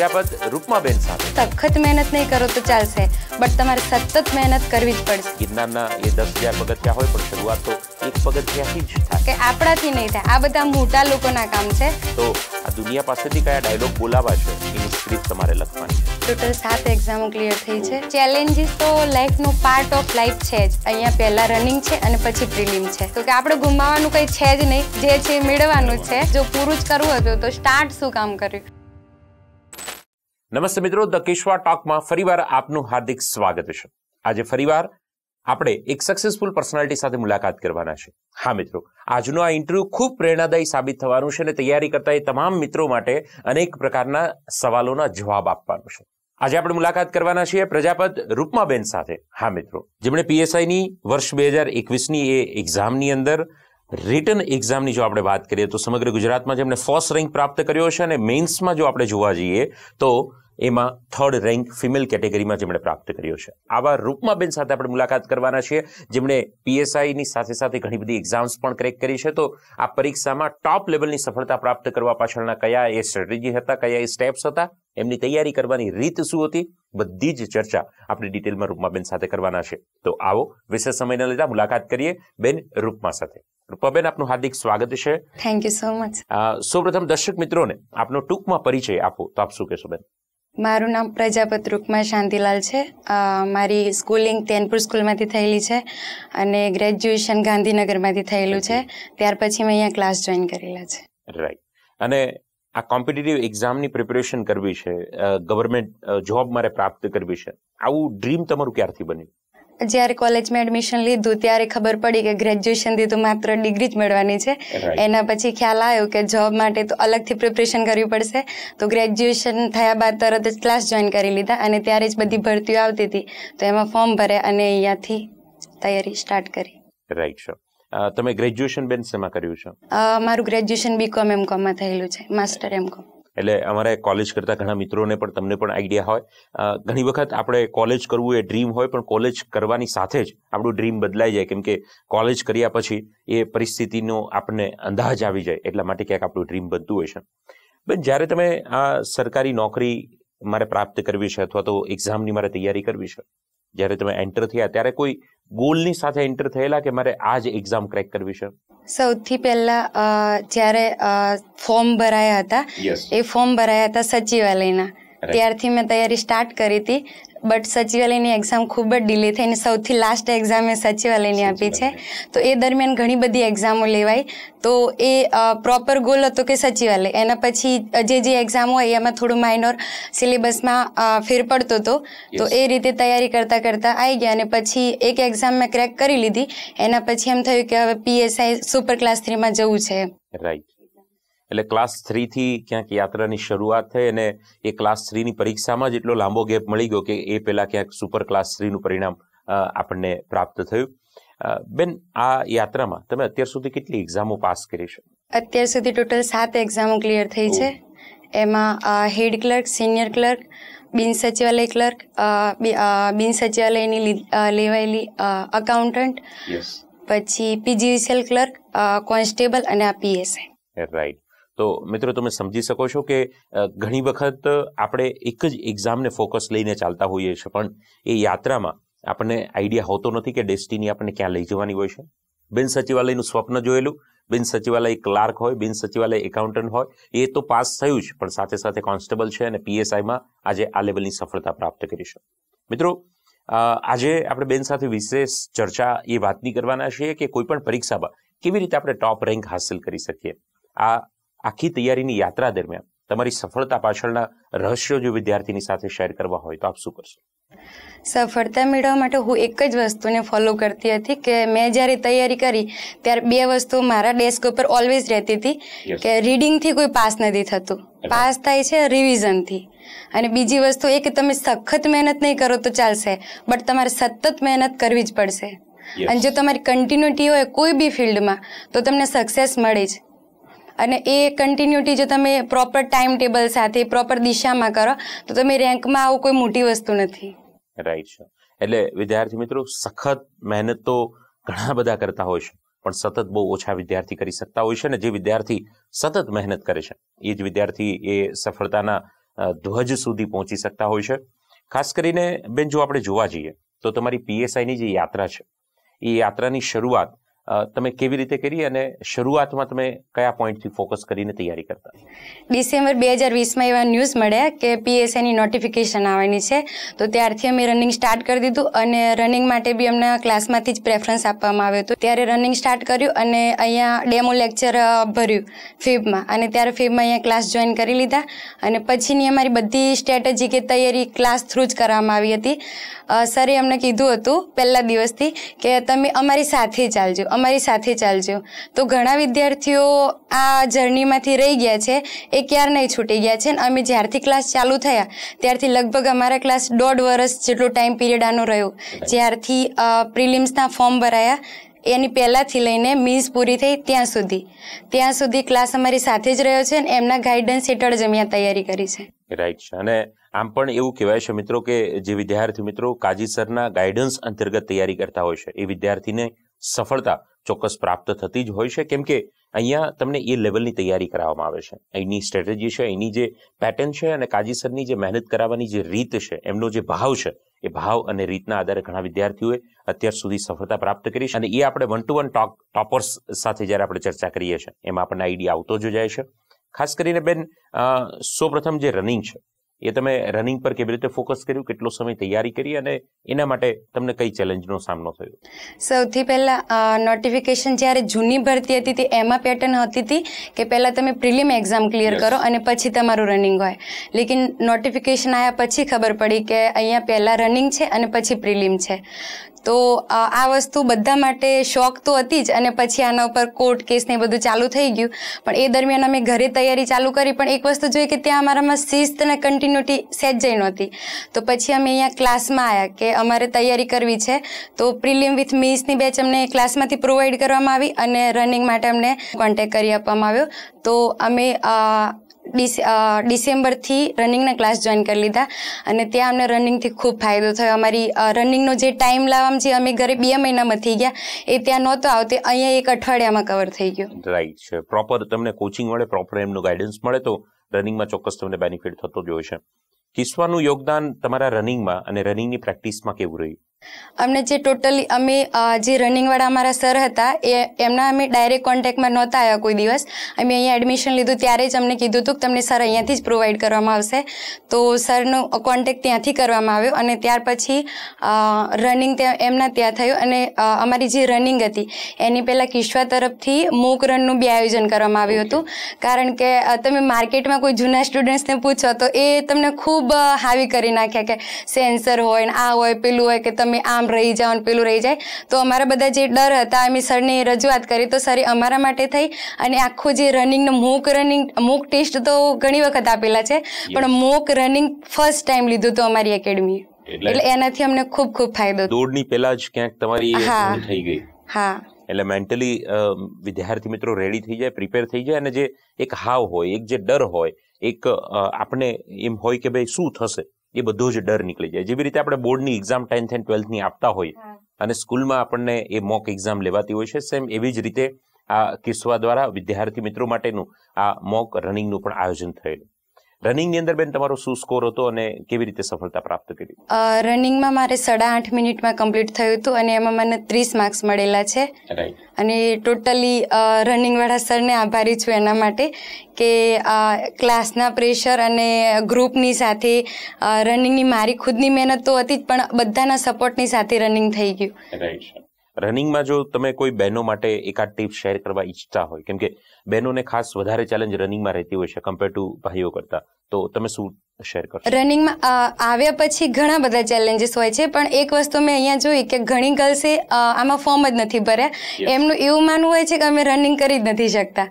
પ્રજાપત રૂપમાબેન સાથે સખત મહેનત નહીં કરો તો ચાલશે બટ તમારે સતત મહેનત કરવી જ પડશે ગિરનારના એ દસ હજાર પગથિયા હોય પણ શરૂઆત તો એક પગથિયાથી જ થાય કે આપણાથી નહીં થાય આ બધા મોટા લોકોના કામ છે તો આ દુનિયા પાસેથી કયા ડાયલોગ બોલાવા છે એની સ્ક્રિપ્ટ તમારે લખવાની ટોટલ સાત એક્ઝામો ક્લિયર થઈ છે ચેલેન્જીસ તો લાઈફનો પાર્ટ ઓફ લાઈફ છે જ અહીંયા પહેલા રનિંગ છે અને પછી પ્રિલિમ છે તો કે આપણે ગુમાવાનું કંઈ છે જ નહીં જે છે મેળવવાનું છે જો પૂરું જ કરવું હતું તો સ્ટાર્ટ શું કામ કર્યું નમસ્તે મિત્રો ધ કેશવા ટોકમાં ફરીવાર આપનું હાર્દિક સ્વાગત છે આજે ફરીવાર આપણે એક સક્સેસફુલ પર્સનાલિટી સાથે મુલાકાત કરવાના છે હા મિત્રો આજનો આ ઇન્ટરવ્યુ ખૂબ પ્રેરણાદાયી સાબિત થવાનું છે અને તૈયારી કરતા એ તમામ મિત્રો માટે અનેક પ્રકારના સવાલોના જવાબ આપવાનો છે આજે આપણે મુલાકાત કરવાના છીએ પ્રજાપત રૂપમાબેન સાથે હા મિત્રો જેમણે પીએસઆઈની વર્ષ બે હજાર એકવીસની એ એક્ઝામની અંદર રિટર્ન એક્ઝામની જો આપણે વાત કરીએ તો સમગ્ર ગુજરાતમાં જેમણે ફર્સ્ટ રેન્ક પ્રાપ્ત કર્યો છે અને મેન્સમાં જો આપણે જોવા જઈએ તો એમાં થર્ડ રેન્ક ફિમેલ કેટેગરીમાં જેમણે પ્રાપ્ત કર્યો છે આવા રૂપમાં બેન સાથે આપણે મુલાકાત કરવાના છીએ જેમણે પીએસઆઈની સાથે સાથે ઘણી બધી એક્ઝામ્સ પણ ક્રેક કરી છે તો આ પરીક્ષામાં ટોપ લેવલની સફળતા પ્રાપ્ત કરવા પાછળના કયા એ સ્ટ્રેટેજી હતા કયા એ સ્ટેપ્સ હતા એમની તૈયારી કરવાની રીત શું હતી બધી જ ચર્ચા આપણે ડિટેલમાં રૂપમાં બેન સાથે કરવાના છે તો આવો વિશેષ સમયના લીધા મુલાકાત કરીએ બેન રૂપમાં સાથે રૂપાબેન આપનું હાર્દિક સ્વાગત છે થેન્ક યુ સો મચ સૌપ્રથમ દર્શક મિત્રોને આપનો ટૂંકમાં પરિચય આપો તો આપ શું કહેશો બેન મારું નામ પ્રજાપત રૂકમા શાંતિલાલ છે મારી સ્કૂલિંગ તેનપુર સ્કૂલમાંથી થયેલી છે અને ગ્રેજ્યુએશન ગાંધીનગરમાંથી થયેલું છે ત્યાર પછી મેં અહીંયા ક્લાસ જોઈન કરેલા છે રાઈટ અને આ કોમ્પિટિટિવ એક્ઝામની પ્રિપેરેશન કરવી છે ગવર્મેન્ટ જોબ મારે પ્રાપ્ત કરવી છે આવું ડ્રીમ તમારું ક્યારથી બન્યું જ્યારે કોલેજમાં એડમિશન લીધું ત્યારે ખબર પડી કે ગ્રેજ્યુએશનથી તો માત્ર ડિગ્રી જ મળવાની છે એના પછી ખ્યાલ આવ્યો કે જોબ માટે તો અલગથી પ્રિપરેશન કરવી પડશે તો ગ્રેજ્યુએશન થયા બાદ તરત જ ક્લાસ જોઈન કરી લીધા અને ત્યારે જ બધી ભરતીઓ આવતી હતી તો એમાં ફોર્મ ભરે અને અહીંયાથી તૈયારી સ્ટાર્ટ કરી રાઈટ છો તમે ગ્રેજ્યુએશન બેન્સમાં શેમાં કર્યું છે મારું ગ્રેજ્યુએશન બીકોમ એમ કોમમાં થયેલું છે માસ્ટર એમ કોમ એટલે અમારે કોલેજ કરતા ઘણા મિત્રોને પણ તમને પણ આઈડિયા હોય ઘણી વખત આપણે કોલેજ કરવું એ ડ્રીમ હોય પણ કોલેજ કરવાની સાથે જ આપણું ડ્રીમ બદલાઈ જાય કેમ કે કોલેજ કર્યા પછી એ પરિસ્થિતિનો આપણને અંદાજ આવી જાય એટલા માટે ક્યાંક આપણું ડ્રીમ બનતું હોય છે બેન જ્યારે તમે આ સરકારી નોકરી મારે પ્રાપ્ત કરવી છે અથવા તો એક્ઝામની મારે તૈયારી કરવી છે જ્યારે તમે એન્ટર થયા ત્યારે કોઈ ગોલની સાથે એન્ટર થયેલા કે મારે આ જ એક્ઝામ ક્રેક કરવી છે સૌથી પહેલા જ્યારે ફોર્મ ભરાયા હતા એ ફોર્મ ભરાયા હતા સચિવાલયના ત્યારથી મેં તૈયારી સ્ટાર્ટ કરી હતી બટ સચિવાલયની એક્ઝામ ખૂબ જ ડીલે થઈને સૌથી લાસ્ટ એક્ઝામ મેં સચિવાલયની આપી છે તો એ દરમિયાન ઘણી બધી એક્ઝામો લેવાય તો એ પ્રોપર ગોલ હતો કે સચિવાલય એના પછી જે જે એક્ઝામ હોય એમાં થોડું માઇનોર સિલેબસમાં ફેર પડતો હતો તો એ રીતે તૈયારી કરતાં કરતાં આવી ગયા અને પછી એક એક્ઝામ મેં ક્રેક કરી લીધી એના પછી એમ થયું કે હવે પીએસઆઈ સુપર ક્લાસ થ્રીમાં જવું છે રાઈટ એટલે ક્લાસ થ્રીથી ક્યાંક યાત્રાની શરૂઆત થઈ અને એ ક્લાસ થ્રીની પરીક્ષામાં જ એટલો લાંબો ગેપ મળી ગયો કે એ પહેલાં ક્યાંક સુપર ક્લાસ થ્રીનું પરિણામ આપણને પ્રાપ્ત થયું બેન આ યાત્રામાં તમે અત્યાર સુધી કેટલી એક્ઝામો પાસ કરી છે અત્યાર સુધી ટોટલ સાત એક્ઝામો ક્લિયર થઈ છે એમાં હેડ ક્લર્ક સિનિયર ક્લર્ક બિન સચિવાલય ક્લર્ક બિન સચિવાલયની લેવાયેલી અકાઉન્ટન્ટ પછી પીજીવીસીએલ ક્લર્ક કોન્સ્ટેબલ અને આ પીએસઆઈ રાઈટ તો મિત્રો તમે સમજી શકો છો કે ઘણી વખત આપણે એક જ એક્ઝામને ફોકસ લઈને ચાલતા હોઈએ છીએ પણ એ યાત્રામાં આપણને આઈડિયા હોતો નથી કે ડેસ્ટિની આપણને ક્યાં લઈ જવાની હોય છે બિન સચિવાલયનું સ્વપ્ન જોયેલું બિન સચિવાલય ક્લાર્ક હોય બિન સચિવાલય એકાઉન્ટન્ટ હોય એ તો પાસ થયું જ પણ સાથે સાથે કોન્સ્ટેબલ છે અને પીએસઆઈમાં આજે આ લેવલની સફળતા પ્રાપ્ત કરીશું મિત્રો આજે આપણે બેન સાથે વિશેષ ચર્ચા એ વાતની કરવાના છીએ કે કોઈપણ પરીક્ષામાં કેવી રીતે આપણે ટોપ રેન્ક હાંસિલ કરી શકીએ આ આખી તૈયારીની યાત્રા દરમિયાન તમારી સફળતા પાછળના રહસ્યો જો વિદ્યાર્થીની સાથે શેર કરવા હોય તો આપ શું કરશો સફળતા મેળવવા માટે હું એક જ વસ્તુને ફોલો કરતી હતી કે મેં જ્યારે તૈયારી કરી ત્યારે બે વસ્તુ મારા ડેસ્ક ઉપર ઓલવેઝ રહેતી હતી કે રીડિંગથી કોઈ પાસ નથી થતું પાસ થાય છે રિવિઝનથી અને બીજી વસ્તુ એ કે તમે સખત મહેનત નહીં કરો તો ચાલશે બટ તમારે સતત મહેનત કરવી જ પડશે અને જો તમારી કન્ટિન્યુટી હોય કોઈ બી ફિલ્ડમાં તો તમને સક્સેસ મળે જ અને એ કન્ટિન્યુટી જો તમે પ્રોપર ટાઈમ ટેબલ સાથે પ્રોપર દિશામાં કરો તો તમે રેન્કમાં આવું કોઈ મોટી વસ્તુ નથી રાઈટ છે એટલે વિદ્યાર્થી મિત્રો સખત મહેનત તો ઘણા બધા કરતા હોય છે પણ સતત બહુ ઓછા વિદ્યાર્થી કરી શકતા હોય છે ને જે વિદ્યાર્થી સતત મહેનત કરે છે એ જ વિદ્યાર્થી એ સફળતાના ધ્વજ સુધી પહોંચી શકતા હોય છે ખાસ કરીને બેન જો આપણે જોવા જઈએ તો તમારી પીએસઆઈની જે યાત્રા છે એ યાત્રાની શરૂઆત તમે કેવી રીતે કરી અને શરૂઆતમાં તમે કયા પોઈન્ટથી ફોકસ કરીને તૈયારી કરતા ડિસેમ્બર બે હજાર વીસમાં એવા ન્યૂઝ મળ્યા કે પીએસએની નોટિફિકેશન આવવાની છે તો ત્યારથી અમે રનિંગ સ્ટાર્ટ કરી દીધું અને રનિંગ માટે બી અમને ક્લાસમાંથી જ પ્રેફરન્સ આપવામાં આવ્યો હતો ત્યારે રનિંગ સ્ટાર્ટ કર્યું અને અહીંયા ડેમો લેક્ચર ભર્યું ફીબમાં અને ત્યારે ફીબમાં અહીંયા ક્લાસ જોઈન કરી લીધા અને પછીની અમારી બધી સ્ટ્રેટેજી કે તૈયારી ક્લાસ થ્રુ જ કરવામાં આવી હતી સરે અમને કીધું હતું પહેલા દિવસથી કે તમે અમારી સાથે ચાલજો અમારી સાથે ચાલજો તો ઘણા વિદ્યાર્થીઓ આ જર્નીમાંથી રહી ગયા છે એ ક્યારે નહીં છૂટી ગયા છે અને અમે જ્યારથી ક્લાસ ચાલુ થયા ત્યારથી લગભગ અમારા ક્લાસ દોઢ વર્ષ જેટલો ટાઈમ પીરિયડ આનો રહ્યો જ્યારથી પ્રિલિમ્સના ફોર્મ ભરાયા એની પહેલાંથી લઈને મીન્સ પૂરી થઈ ત્યાં સુધી ત્યાં સુધી ક્લાસ અમારી સાથે જ રહ્યો છે અને એમના ગાઈડન્સ હેઠળ જ અમે તૈયારી કરી છે રાઈટ છે અને આમ પણ એવું કહેવાય છે મિત્રો કે જે વિદ્યાર્થી મિત્રો કાજીસરના ગાઈડન્સ અંતર્ગત તૈયારી કરતા હોય છે એ વિદ્યાર્થીને સફળતા ચોક્કસ પ્રાપ્ત થતી જ હોય છે કેમ કે અહીંયા તમને એ લેવલની તૈયારી કરાવવામાં આવે છે અહીંની સ્ટ્રેટેજી છે અહીંની જે પેટર્ન છે અને કાજીસરની જે મહેનત કરાવવાની જે રીત છે એમનો જે ભાવ છે એ ભાવ અને રીતના આધારે ઘણા વિદ્યાર્થીઓએ અત્યાર સુધી સફળતા પ્રાપ્ત કરી છે અને એ આપણે one to one talk toppers સાથે જ્યારે આપણે ચર્ચા કરીએ છીએ એમાં આપણને આઈડિયા આવતો જ જાય છે ખાસ કરીને બેન સૌપ્રથમ જે રનિંગ છે એ તમે રનિંગ પર કેવી રીતે ફોકસ કર્યું કેટલો સમય તૈયારી કરી અને એના માટે તમને કઈ ચેલેન્જનો સામનો થયો સૌથી પહેલાં નોટિફિકેશન જ્યારે જૂની ભરતી હતી તે એમાં પેટર્ન હતી હતી કે પહેલાં તમે પ્રિલિમ એક્ઝામ ક્લિયર કરો અને પછી તમારું રનિંગ હોય લેકિન નોટિફિકેશન આવ્યા પછી ખબર પડી કે અહીંયા પહેલાં રનિંગ છે અને પછી પ્રિલિમ છે તો આ વસ્તુ બધા માટે શોખ તો હતી જ અને પછી આના ઉપર કોર્ટ કેસ ને બધું ચાલુ થઈ ગયું પણ એ દરમિયાન અમે ઘરે તૈયારી ચાલુ કરી પણ એક વસ્તુ જોઈ કે ત્યાં અમારામાં શિસ્ત અને કન્ટિન્યુટી સેજ જઈ નહોતી તો પછી અમે અહીંયા ક્લાસમાં આવ્યા કે અમારે તૈયારી કરવી છે તો પ્રિલિમ વિથ મિસની બેચ અમને ક્લાસમાંથી પ્રોવાઈડ કરવામાં આવી અને રનિંગ માટે અમને કોન્ટેક કરી આપવામાં આવ્યો તો અમે ડિસેમ્બરથી રનિંગના ક્લાસ જોઈન કરી લીધા અને ત્યાં અમને રનિંગથી ખૂબ ફાયદો થયો અમારી રનિંગનો જે ટાઈમ લાવવામાં જે અમે ઘરે બે મહિનામાં થઈ ગયા એ ત્યાં નહોતો આવતો અહીંયા એક અઠવાડિયામાં કવર થઈ ગયો રાઈટ છે પ્રોપર તમને કોચિંગ મળે પ્રોપર એમનું ગાઈડન્સ મળે તો રનિંગમાં ચોક્કસ તમને બેનિફિટ થતો જ હોય છે કિસ્વાનું યોગદાન તમારા રનિંગમાં અને રનિંગની પ્રેક્ટિસમાં કેવું રહ્યું અમને જે ટોટલી અમે જે રનિંગવાળા અમારા સર હતા એ એમના અમે ડાયરેક્ટ કોન્ટેક્ટમાં નહોતા આવ્યા કોઈ દિવસ અમે અહીંયા એડમિશન લીધું ત્યારે જ અમને કીધું હતું કે તમને સર અહીંયાથી જ પ્રોવાઈડ કરવામાં આવશે તો સરનો કોન્ટેક્ટ ત્યાંથી કરવામાં આવ્યો અને ત્યાર પછી રનિંગ ત્યાં એમના ત્યાં થયું અને અમારી જે રનિંગ હતી એની પહેલાં કિશ્વા તરફથી મોક રનનું બી આયોજન કરવામાં આવ્યું હતું કારણ કે તમે માર્કેટમાં કોઈ જૂના સ્ટુડન્ટ્સને પૂછો તો એ તમને ખૂબ હાવી કરી નાખ્યા કે સેન્સર હોય ને આ હોય પેલું હોય કે તમે તમે આમ રહી જાઓ ને પેલું રહી જાય તો અમારા બધા જે ડર હતા અમે સરને રજૂઆત કરી તો સરે અમારા માટે થઈ અને આખું જે રનિંગનો મોક રનિંગ મોક ટેસ્ટ તો ઘણી વખત આપેલા છે પણ મોક રનિંગ ફર્સ્ટ ટાઈમ લીધું હતું અમારી એકેડમી એટલે એનાથી અમને ખૂબ ખૂબ ફાયદો દોડની પહેલા જ ક્યાંક તમારી હા થઈ ગઈ હા એટલે મેન્ટલી વિદ્યાર્થી મિત્રો રેડી થઈ જાય પ્રિપેર થઈ જાય અને જે એક હાવ હોય એક જે ડર હોય એક આપણે એમ હોય કે ભાઈ શું થશે એ બધો જ ડર નીકળી જાય જેવી રીતે આપણે બોર્ડની એક્ઝામ ટેન્થ એન્ડ ટ્વેલ્થની આપતા હોઈએ અને સ્કૂલમાં આપણને એ મોક એક્ઝામ લેવાતી હોય છે સેમ એવી જ રીતે આ કિસ્સા દ્વારા વિદ્યાર્થી મિત્રો માટેનું આ મોક રનિંગનું પણ આયોજન થયેલું રનિંગની અંદર બેન તમારો શું સ્કોર હતો અને કેવી રીતે સફળતા પ્રાપ્ત કરી રનિંગમાં મારે સાડા આઠ મિનિટમાં કમ્પ્લીટ થયું હતું અને એમાં મને ત્રીસ માર્ક્સ મળેલા છે અને ટોટલી રનિંગવાળા સરને આભારી છું એના માટે કે ક્લાસના પ્રેશર અને ગ્રુપની સાથે રનિંગની મારી ખુદની મહેનત તો હતી જ પણ બધાના સપોર્ટની સાથે રનિંગ થઈ ગયું રનિંગમાં જો તમે કોઈ બહેનો માટે એકાદ ટીપ શેર કરવા ઈચ્છતા હોય કેમ કે બહેનોને ખાસ વધારે ચેલેન્જ રનિંગમાં રહેતી હોય છે કમ્પેર ટુ ભાઈઓ કરતા તો તમે શું શેર કરો રનિંગમાં આવ્યા પછી ઘણા બધા ચેલેન્જીસ હોય છે પણ એક વસ્તુ મેં અહીંયા જોઈ કે ઘણી ગર્લ્સે આમાં ફોર્મ જ નથી ભર્યા એમનું એવું માનવું હોય છે કે અમે રનિંગ કરી જ નથી શકતા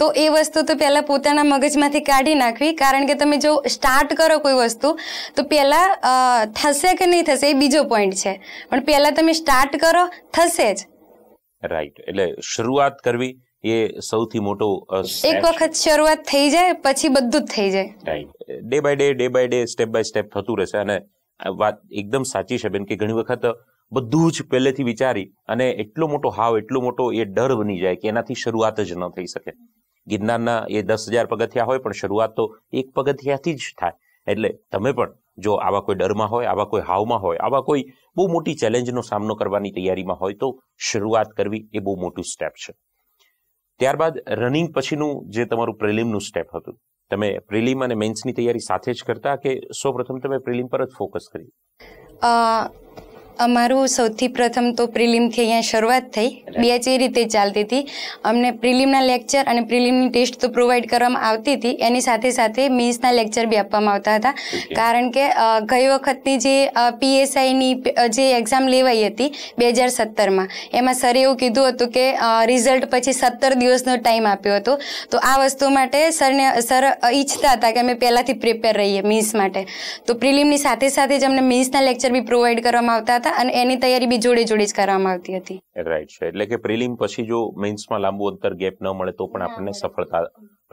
તો એ વસ્તુ તો પહેલાં પોતાના મગજમાંથી કાઢી નાખવી કારણ કે તમે જો સ્ટાર્ટ કરો કોઈ વસ્તુ તો પહેલાં થશે કે નહીં થશે એ બીજો પોઈન્ટ છે પણ પહેલાં તમે સ્ટાર્ટ કરો થશે જ રાઈટ એટલે શરૂઆત કરવી એ સૌથી મોટો એક વખત શરૂઆત થઈ જાય પછી બધું જ થઈ જાય day by day day by day step by step થતું રહેશે અને વાત એકદમ સાચી છે બેન કે ઘણી વખત બધું જ પહેલેથી વિચારી અને એટલો મોટો હાવ એટલો મોટો એ ડર બની જાય કે એનાથી શરૂઆત જ ન થઈ શકે ગતનાના એ 10000 પગથિયા હોય પણ શરૂઆત તો એક પગથિયા થી જ થાય એટલે તમે પણ જો આવા કોઈ ડર માં હોય આવા કોઈ હાવ માં હોય આવા કોઈ બહુ મોટી ચેલેન્જ નો સામનો કરવાની તૈયારી માં હોય તો શરૂઆત કરવી એ બહુ મોટો સ્ટેપ છે ત્યારબાદ રનિંગ પછી નું જે તમારું પ્રિલિમ નું સ્ટેપ હતું તમે પ્રિલિમ અને મેન્સ ની તૈયારી સાથે જ કરતા કે સૌ પ્રથમ તમે પ્રિલિમ પર જ ફોકસ કરી અ અમારું સૌથી પ્રથમ તો પ્રિલિમથી અહીંયા શરૂઆત થઈ બેચ એ રીતે ચાલતી હતી અમને પ્રિલિમના લેક્ચર અને પ્રિલિમની ટેસ્ટ તો પ્રોવાઈડ કરવામાં આવતી હતી એની સાથે સાથે મીન્સના લેક્ચર બી આપવામાં આવતા હતા કારણ કે ગઈ વખતની જે પીએસઆઈની જે એક્ઝામ લેવાઈ હતી બે હજાર સત્તરમાં એમાં સરે એવું કીધું હતું કે રિઝલ્ટ પછી સત્તર દિવસનો ટાઈમ આપ્યો હતો તો આ વસ્તુ માટે સરને સર ઈચ્છતા હતા કે અમે પહેલાંથી પ્રિપેર રહીએ મીન્સ માટે તો પ્રિલિમની સાથે સાથે જ અમને મીન્સના લેક્ચર બી પ્રોવાઈડ કરવામાં આવતા હતા હતા અને એની તૈયારી બી જોડે જોડે જ કરવામાં આવતી હતી રાઈટ છે એટલે કે પ્રિલિમ પછી જો મેન્સમાં લાંબુ અંતર ગેપ ન મળે તો પણ આપણને સફળતા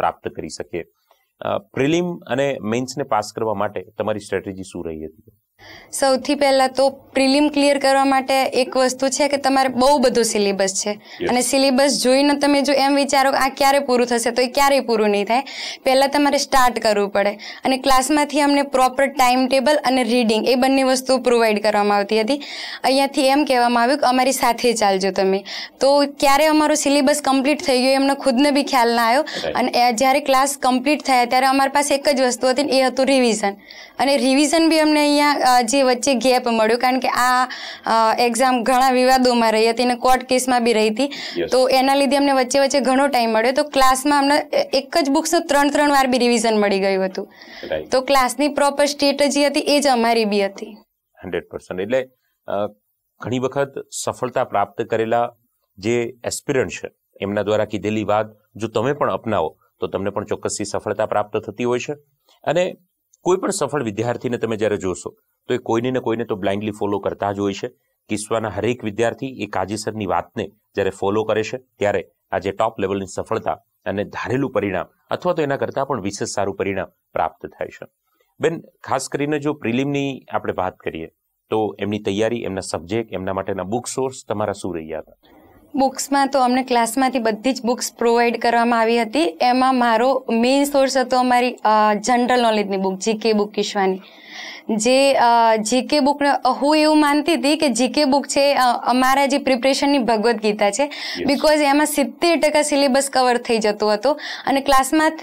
પ્રાપ્ત કરી શકીએ પ્રિલિમ અને મેન્સને પાસ કરવા માટે તમારી સ્ટ્રેટેજી શું રહી હતી સૌથી પહેલાં તો પ્રિલિમ ક્લિયર કરવા માટે એક વસ્તુ છે કે તમારે બહુ બધો સિલેબસ છે અને સિલેબસ જોઈને તમે જો એમ વિચારો આ ક્યારે પૂરું થશે તો એ ક્યારેય પૂરું નહીં થાય પહેલાં તમારે સ્ટાર્ટ કરવું પડે અને ક્લાસમાંથી અમને પ્રોપર ટાઈમ ટેબલ અને રીડિંગ એ બંને વસ્તુ પ્રોવાઈડ કરવામાં આવતી હતી અહીંયાથી એમ કહેવામાં આવ્યું કે અમારી સાથે ચાલજો તમે તો ક્યારે અમારો સિલેબસ કમ્પ્લીટ થઈ ગયો એમનો ખુદને બી ખ્યાલ ના આવ્યો અને જ્યારે ક્લાસ કમ્પ્લીટ થયા ત્યારે અમારી પાસે એક જ વસ્તુ હતી એ હતું રિવિઝન અને રિવિઝન બી અમને અહીંયા જે વચ્ચે ગેપ મળ્યો કારણ કે આ એક્ઝામ ઘણા વિવાદોમાં રહી હતી અને કોર્ટ કેસમાં બી રહી હતી તો એના લીધે અમને વચ્ચે વચ્ચે ઘણો ટાઈમ મળ્યો તો ક્લાસમાં અમને એક જ બુક્સ ત્રણ ત્રણ વાર બી રિવિઝન મળી ગયું હતું તો ક્લાસની પ્રોપર સ્ટ્રેટજી હતી એ જ અમારી બી હતી હંડ્રેડ પર્સન્ટ એટલે ઘણી વખત સફળતા પ્રાપ્ત કરેલા જે એસ્પિરન્ટ છે એમના દ્વારા કીધેલી વાત જો તમે પણ અપનાવો તો તમને પણ ચોક્કસથી સફળતા પ્રાપ્ત થતી હોય છે અને કોઈ પણ સફળ વિદ્યાર્થીને તમે જ્યારે જોશો તો એ કોઈને ને કોઈને તો બ્લાઇન્ડલી ફોલો કરતા જ હોય છે કિસ્સાના હરેક વિદ્યાર્થી એ કાજીસરની વાતને જ્યારે ફોલો કરે છે ત્યારે આજે ટોપ લેવલની સફળતા અને ધારેલું પરિણામ અથવા તો એના કરતાં પણ વિશેષ સારું પરિણામ પ્રાપ્ત થાય છે બેન ખાસ કરીને જો પ્રિલિમની આપણે વાત કરીએ તો એમની તૈયારી એમના સબ્જેક્ટ એમના માટેના બુક સોર્સ તમારા શું રહ્યા હતા બુક્સમાં તો અમને ક્લાસમાંથી બધી જ બુક્સ પ્રોવાઈડ કરવામાં આવી હતી એમાં મારો મેઇન સોર્સ હતો અમારી જનરલ નોલેજની બુક જીકે બુક કિશવાની જે જીકે બુક હું એવું માનતી હતી કે જીકે બુક છે અમારા જે પ્રિપરેશનની ભગવદ્ ગીતા છે બિકોઝ એમાં સિત્તેર ટકા સિલેબસ કવર થઈ જતું હતું અને ક્લાસમાં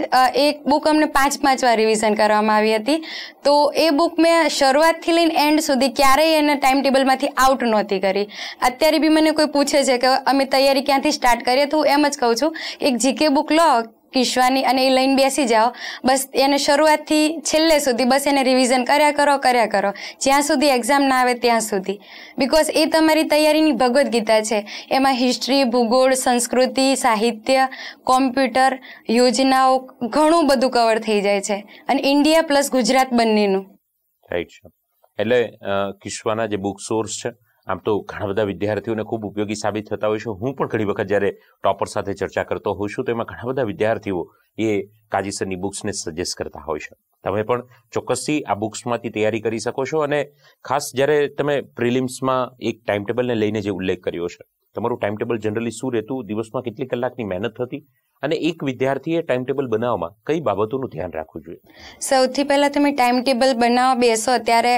એક બુક અમને પાંચ પાંચ વાર રિવિઝન કરવામાં આવી હતી તો એ બુક મેં શરૂઆતથી લઈને એન્ડ સુધી ક્યારેય એને ટાઈમ ટેબલમાંથી આઉટ નહોતી કરી અત્યારે બી મને કોઈ પૂછે છે કે અમે તૈયારી ક્યાંથી સ્ટાર્ટ કરીએ તો હું એમ જ કહું છું એક જીકે બુક લો કિશ્વાની અને એ લઈને બેસી જાઓ બસ એને શરૂઆતથી છેલ્લે સુધી બસ એને રિવિઝન કર્યા કરો કર્યા કરો જ્યાં સુધી એક્ઝામ ના આવે ત્યાં સુધી બિકોઝ એ તમારી તૈયારીની ભગવદ્ ગીતા છે એમાં હિસ્ટ્રી ભૂગોળ સંસ્કૃતિ સાહિત્ય કોમ્પ્યુટર યોજનાઓ ઘણું બધું કવર થઈ જાય છે અને ઇન્ડિયા પ્લસ ગુજરાત બંનેનું રાઈટ છે એટલે કિશ્વાના જે બુક સોર્સ છે આમ તો ઘણા બધા વિદ્યાર્થીઓને ખૂબ ઉપયોગી સાબિત થતા હોય છે હું પણ ઘણી વખત જ્યારે ટોપર સાથે ચર્ચા કરતો હોઉં છું તો એમાં ઘણા બધા વિદ્યાર્થીઓ એ કાજીસરની બુક્સને સજેસ્ટ કરતા હોય છે તમે પણ ચોક્કસથી આ બુક્સમાંથી તૈયારી કરી શકો છો અને ખાસ જ્યારે તમે પ્રિલિમ્સમાં એક ટાઈમ ટેબલને લઈને જે ઉલ્લેખ કર્યો છે તમારું ટાઈમ ટેબલ જનરલી શું રહેતું દિવસમાં કેટલી કલાકની મહેનત થતી અને એક વિદ્યાર્થીએ ટાઈમ ટેબલ બનાવવામાં કઈ બાબતોનું ધ્યાન રાખવું જોઈએ સૌથી પહેલાં તમે ટાઈમ ટેબલ બનાવવા બેસો ત્યારે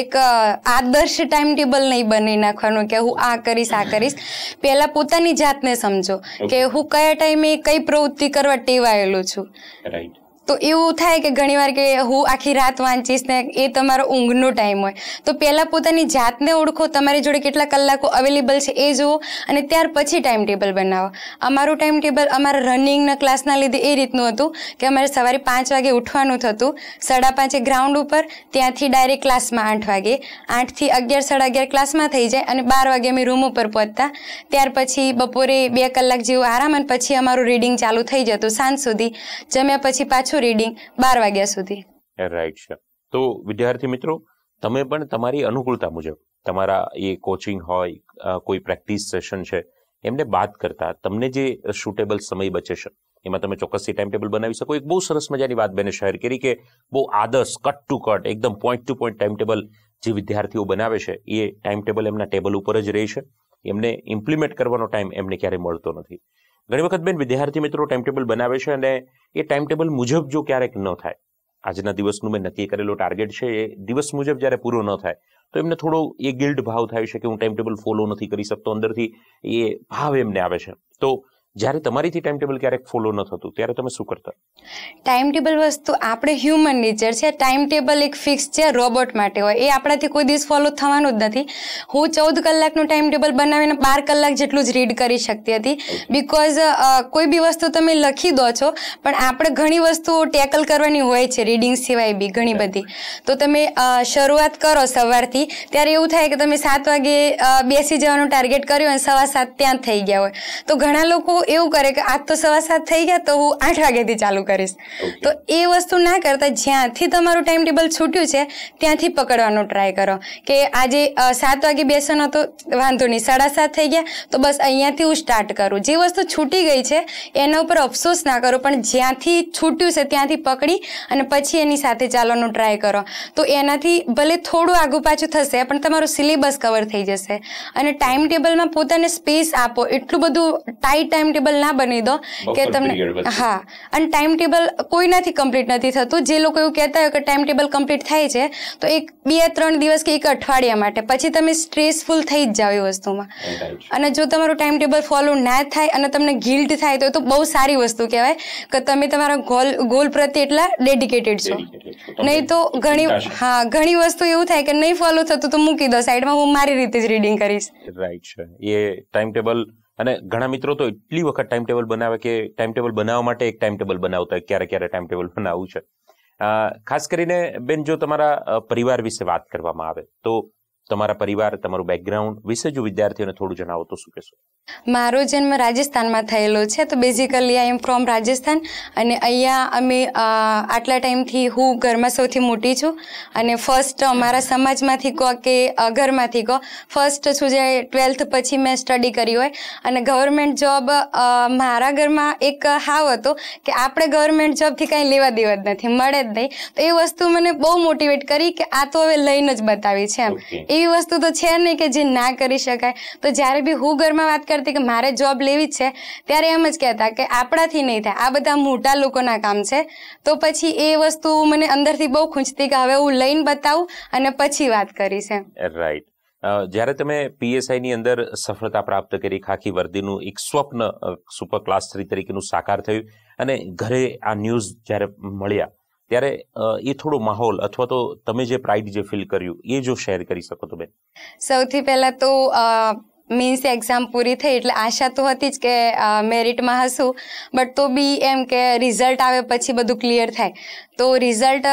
એક આદર્શ ટાઈમ ટેબલ નહીં બની નાખવાનું કે હું આ કરીશ આ કરીશ પહેલાં પોતાની જાતને સમજો કે હું કયા ટાઈમે કઈ પ્રવૃત્તિ કરવા ટેવાયેલો છું રાઈટ તો એવું થાય કે ઘણીવાર કે હું આખી રાત વાંચીશ ને એ તમારો ઊંઘનો ટાઈમ હોય તો પહેલાં પોતાની જાતને ઓળખો તમારી જોડે કેટલા કલાકો અવેલેબલ છે એ જુઓ અને ત્યાર પછી ટાઈમ ટેબલ બનાવો અમારું ટાઈમ ટેબલ અમારા રનિંગના ક્લાસના લીધે એ રીતનું હતું કે અમારે સવારે પાંચ વાગે ઉઠવાનું થતું સાડા પાંચે ગ્રાઉન્ડ ઉપર ત્યાંથી ડાયરેક્ટ ક્લાસમાં આઠ વાગે આઠથી અગિયાર સાડા અગિયાર ક્લાસમાં થઈ જાય અને બાર વાગે અમે રૂમ ઉપર પહોંચતા ત્યાર પછી બપોરે બે કલાક જેવું આરામ અને પછી અમારું રીડિંગ ચાલુ થઈ જતું સાંજ સુધી જમ્યા પછી પાછું પાછું રીડિંગ બાર વાગ્યા સુધી રાઈટ છે તો વિદ્યાર્થી મિત્રો તમે પણ તમારી અનુકૂળતા મુજબ તમારા એ કોચિંગ હોય કોઈ પ્રેક્ટિસ સેશન છે એમને બાદ કરતા તમને જે સુટેબલ સમય બચે છે એમાં તમે ચોક્કસથી ટાઈમ ટેબલ બનાવી શકો એક બહુ સરસ મજાની વાત બેને શેર કરી કે બહુ આદર્શ કટ ટુ કટ એકદમ point to point time table જે વિદ્યાર્થીઓ બનાવે છે એ ટાઈમ ટેબલ એમના ટેબલ ઉપર જ રહે છે એમને ઇમ્પ્લિમેન્ટ કરવાનો ટાઈમ એમને ક્યારેય મળતો નથી ઘણી વખત બેન વિદ્યાર્થી મિત્રો ટાઈમ ટેબલ બનાવે છે અને એ ટાઈમ ટેબલ મુજબ જો ક્યારેક ન થાય આજના દિવસનું મેં નક્કી કરેલો ટાર્ગેટ છે એ દિવસ મુજબ જ્યારે પૂરો ન થાય તો એમને થોડો એ ગિલ્ડ ભાવ થાય છે કે હું ટાઈમ ટેબલ ફોલો નથી કરી શકતો અંદરથી એ ભાવ એમને આવે છે તો જ્યારે તમારીથી ટાઈમ ટેબલ ક્યારેક ફોલો ન થતું ત્યારે તમે શું કરતા ટાઈમ ટેબલ વસ્તુ આપણે હ્યુમન નેચર છે ટાઈમ ટેબલ એક ફિક્સ છે રોબોટ માટે હોય એ આપણાથી કોઈ દિવસ ફોલો થવાનું જ નથી હું ચૌદ કલાકનું ટાઈમ ટેબલ બનાવીને બાર કલાક જેટલું જ રીડ કરી શકતી હતી બિકોઝ કોઈ બી વસ્તુ તમે લખી દો છો પણ આપણે ઘણી વસ્તુઓ ટેકલ કરવાની હોય છે રીડિંગ સિવાય બી ઘણી બધી તો તમે શરૂઆત કરો સવારથી ત્યારે એવું થાય કે તમે સાત વાગે બેસી જવાનું ટાર્ગેટ કર્યું અને સવા સાત ત્યાં થઈ ગયા હોય તો ઘણા લોકો એવું કરે કે આજ તો સવા સાત થઈ ગયા તો હું આઠ વાગ્યાથી ચાલુ કરીશ તો એ વસ્તુ ના કરતા જ્યાંથી તમારું ટાઈમ ટેબલ છૂટ્યું છે ત્યાંથી પકડવાનો ટ્રાય કરો કે આજે સાત વાગે બેસવાનો તો વાંધો નહીં સાડા સાત થઈ ગયા તો બસ અહીંયાથી હું સ્ટાર્ટ કરું જે વસ્તુ છૂટી ગઈ છે એના ઉપર અફસોસ ના કરો પણ જ્યાંથી છૂટ્યું છે ત્યાંથી પકડી અને પછી એની સાથે ચાલવાનો ટ્રાય કરો તો એનાથી ભલે થોડું આગું પાછું થશે પણ તમારું સિલેબસ કવર થઈ જશે અને ટાઈમ ટેબલમાં પોતાને સ્પેસ આપો એટલું બધું ટાઈટ ટાઈમ ટેબલ ના બની દો કે તમને હા અને ટાઈમ ટેબલ કોઈનાથી કમ્પ્લીટ નથી થતું જે લોકો એવું કહેતા હોય કે ટાઈમ ટેબલ કમ્પ્લીટ થાય છે તો એક બે ત્રણ દિવસ કે એક અઠવાડિયા માટે પછી તમે સ્ટ્રેસફુલ થઈ જ જાવ એ વસ્તુમાં અને જો તમારું ટાઈમ ટેબલ ફોલો ના થાય અને તમને ગિલ્ટ થાય તો એ તો બહુ સારી વસ્તુ કહેવાય કે તમે તમારા ગોલ ગોલ પ્રત્યે એટલા ડેડિકેટેડ છો નહીં તો ઘણી હા ઘણી વસ્તુ એવું થાય કે નહીં ફોલો થતું તો મૂકી દો સાઈડમાં હું મારી રીતે જ રીડિંગ કરીશ રાઈટ છે એ ટાઈમ ટેબલ અને ઘણા મિત્રો તો એટલી વખત ટાઈમ ટેબલ બનાવે કે ટાઈમ ટેબલ બનાવવા માટે એક ટાઈમ ટેબલ બનાવતા હોય ક્યારે ક્યારે ટાઈમ ટેબલ બનાવવું છે ખાસ કરીને બેન જો તમારા પરિવાર વિશે વાત કરવામાં આવે તો તમારા પરિવાર તમારું બેકગ્રાઉન્ડ વિશે જો વિદ્યાર્થીઓને થોડું જણાવો તો શું કહેશો મારો જન્મ રાજસ્થાનમાં થયેલો છે તો basically I am from Rajasthan અને અહીંયા અમે આટલા ટાઈમથી હું ઘરમાં સૌથી મોટી છું અને ફર્સ્ટ અમારા સમાજમાંથી કહો કે ઘરમાંથી કહો ફર્સ્ટ છું જે ટ્વેલ્થ પછી મેં સ્ટડી કરી હોય અને ગવર્મેન્ટ જોબ મારા ઘરમાં એક હાવ હતો કે આપણે ગવર્મેન્ટ જોબથી કાંઈ લેવા દેવા જ નથી મળે જ નહીં તો એ વસ્તુ મને બહુ મોટિવેટ કરી કે આ તો હવે લઈને જ બતાવી છે એમ એવી વસ્તુ તો છે નહીં કે જે ના કરી શકાય તો જ્યારે બી હું ઘરમાં વાત કરતી કે મારે જોબ લેવી જ છે ત્યારે એમ જ કહેતા કે આપણાથી નહીં થાય આ બધા મોટા લોકોના કામ છે તો પછી એ વસ્તુ મને અંદરથી બહુ ખૂંચતી કે હવે હું લઈને બતાવું અને પછી વાત કરીશ એમ રાઈટ જ્યારે તમે પીએસઆઈની અંદર સફળતા પ્રાપ્ત કરી ખાખી વર્દીનું એક સ્વપ્ન સુપર ક્લાસ થ્રી તરીકેનું સાકાર થયું અને ઘરે આ ન્યૂઝ જ્યારે મળ્યા ત્યારે એ થોડો માહોલ અથવા તો તમે જે પ્રાઇડ જે ફીલ કર્યું એ જો શેર કરી શકો તો બેન સૌથી પહેલા તો મીન્સ એક્ઝામ પૂરી થઈ એટલે આશા તો હતી જ કે મેરિટમાં હશું બટ તો બી એમ કે રિઝલ્ટ આવે પછી બધું ક્લિયર થાય તો રિઝલ્ટ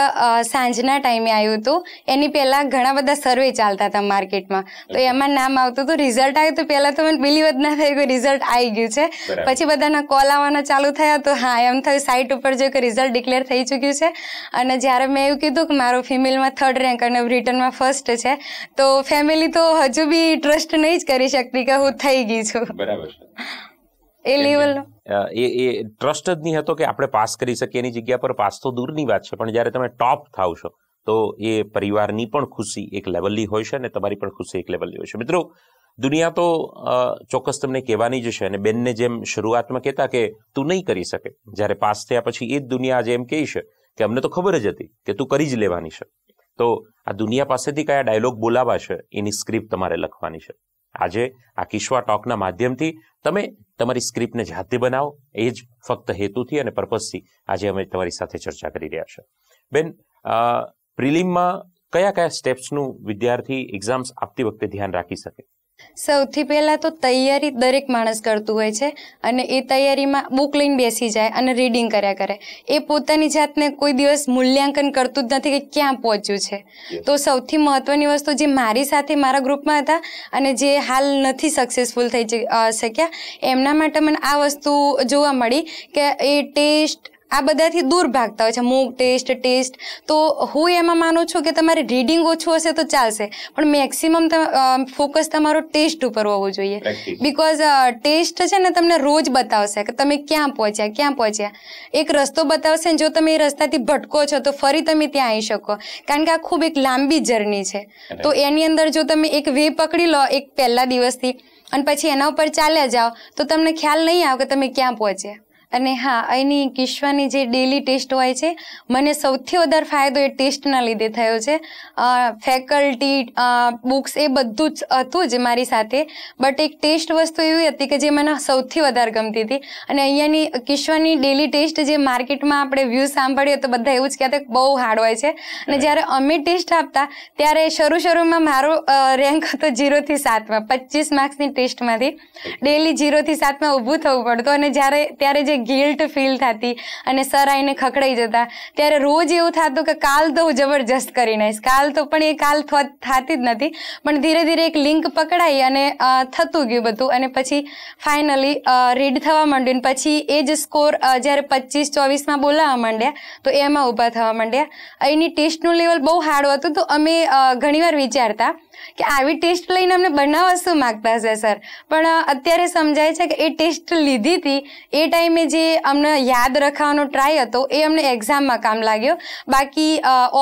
સાંજના ટાઈમે આવ્યું હતું એની પહેલાં ઘણા બધા સર્વે ચાલતા હતા માર્કેટમાં તો એમાં નામ આવતું હતું રિઝલ્ટ આવ્યું તો પહેલાં તો મને બિલીવ જ ના થયું કે રિઝલ્ટ આવી ગયું છે પછી બધાના કોલ આવવાના ચાલુ થયા તો હા એમ થયું સાઇટ ઉપર જોયું કે રિઝલ્ટ ડિક્લેર થઈ ચૂક્યું છે અને જ્યારે મેં એવું કીધું કે મારો ફિમેલમાં થર્ડ રેન્ક અને બ્રિટનમાં ફર્સ્ટ છે તો ફેમિલી તો હજુ બી ટ્રસ્ટ નહીં જ કરી શકતી કે હું થઈ ગઈ છું બરાબર એ લેવલનો એ એ ટ્રસ્ટ જ નહીં હતો કે આપણે પાસ કરી શકીએ એની જગ્યા પર પાસ તો દૂરની વાત છે પણ જ્યારે તમે ટોપ થાવ છો તો એ પરિવારની પણ ખુશી એક લેવલની હોય છે અને તમારી પણ ખુશી એક લેવલની હોય છે મિત્રો દુનિયા તો ચોક્કસ તમને કહેવાની જ છે અને બેનને જેમ શરૂઆતમાં કહેતા કે તું નહીં કરી શકે જ્યારે પાસ થયા પછી એ જ દુનિયા આજે એમ કહે છે કે અમને તો ખબર જ હતી કે તું કરી જ લેવાની છે તો આ દુનિયા પાસેથી કયા ડાયલોગ બોલાવા છે એની સ્ક્રિપ્ટ તમારે લખવાની છે આજે આ કિશ્વા ટોકના માધ્યમથી તમે તમારી સ્ક્રિપ્ટને જાતે બનાવો એ જ ફક્ત હેતુથી અને પર્પઝથી આજે અમે તમારી સાથે ચર્ચા કરી રહ્યા છીએ બેન પ્રિલિમમાં કયા કયા સ્ટેપ્સનું વિદ્યાર્થી એક્ઝામ્સ આપતી વખતે ધ્યાન રાખી શકે સૌથી પહેલાં તો તૈયારી દરેક માણસ કરતું હોય છે અને એ તૈયારીમાં બુક લઈને બેસી જાય અને રીડિંગ કર્યા કરે એ પોતાની જાતને કોઈ દિવસ મૂલ્યાંકન કરતું જ નથી કે ક્યાં પહોંચ્યું છે તો સૌથી મહત્ત્વની વસ્તુ જે મારી સાથે મારા ગ્રુપમાં હતા અને જે હાલ નથી સક્સેસફુલ થઈ શક્યા એમના માટે મને આ વસ્તુ જોવા મળી કે એ ટેસ્ટ આ બધાથી દૂર ભાગતા હોય છે મૂક ટેસ્ટ ટેસ્ટ તો હું એમાં માનું છું કે તમારે રીડિંગ ઓછું હશે તો ચાલશે પણ મેક્સિમમ ફોકસ તમારો ટેસ્ટ ઉપર હોવો જોઈએ બિકોઝ ટેસ્ટ છે ને તમને રોજ બતાવશે કે તમે ક્યાં પહોંચ્યા ક્યાં પહોંચ્યા એક રસ્તો બતાવશે જો તમે એ રસ્તાથી ભટકો છો તો ફરી તમે ત્યાં આવી શકો કારણ કે આ ખૂબ એક લાંબી જર્ની છે તો એની અંદર જો તમે એક વે પકડી લો એક પહેલા દિવસથી અને પછી એના ઉપર ચાલ્યા જાઓ તો તમને ખ્યાલ નહીં આવે કે તમે ક્યાં પહોંચ્યા અને હા અહીંની કિશ્વાની જે ડેલી ટેસ્ટ હોય છે મને સૌથી વધારે ફાયદો એ ટેસ્ટના લીધે થયો છે ફેકલ્ટી બુક્સ એ બધું જ હતું જ મારી સાથે બટ એક ટેસ્ટ વસ્તુ એવી હતી કે જે મને સૌથી વધારે ગમતી હતી અને અહીંયાની કિશ્વાની ડેલી ટેસ્ટ જે માર્કેટમાં આપણે વ્યૂ સાંભળ્યો તો બધા એવું જ કહેતા બહુ હાર્ડ હોય છે અને જ્યારે અમે ટેસ્ટ આપતા ત્યારે શરૂ શરૂમાં મારો રેન્ક હતો જીરોથી સાતમાં પચીસ માર્ક્સની ટેસ્ટમાંથી ડેલી જીરોથી સાતમાં ઊભું થવું પડતું અને જ્યારે ત્યારે જે ગિલ્ટ ફીલ થતી અને સર આવીને ખખડાઈ જતા ત્યારે રોજ એવું થતું કે કાલ તો હું જબરજસ્ત કરી નાખીશ કાલ તો પણ એ કાલ થતી જ નથી પણ ધીરે ધીરે એક લિંક પકડાઈ અને થતું ગયું બધું અને પછી ફાઇનલી રીડ થવા માંડ્યું પછી એ જ સ્કોર જ્યારે પચીસ ચોવીસમાં બોલાવવા માંડ્યા તો એમાં ઊભા થવા માંડ્યા એની ટેસ્ટનું લેવલ બહુ હાર્ડ હતું તો અમે ઘણીવાર વિચારતા કે આવી ટેસ્ટ લઈને અમને બનાવવા શું માગતા હશે સર પણ અત્યારે સમજાય છે કે એ ટેસ્ટ લીધી હતી એ ટાઈમે જે અમને યાદ રખાવાનો ટ્રાય હતો એ અમને એક્ઝામમાં કામ લાગ્યો બાકી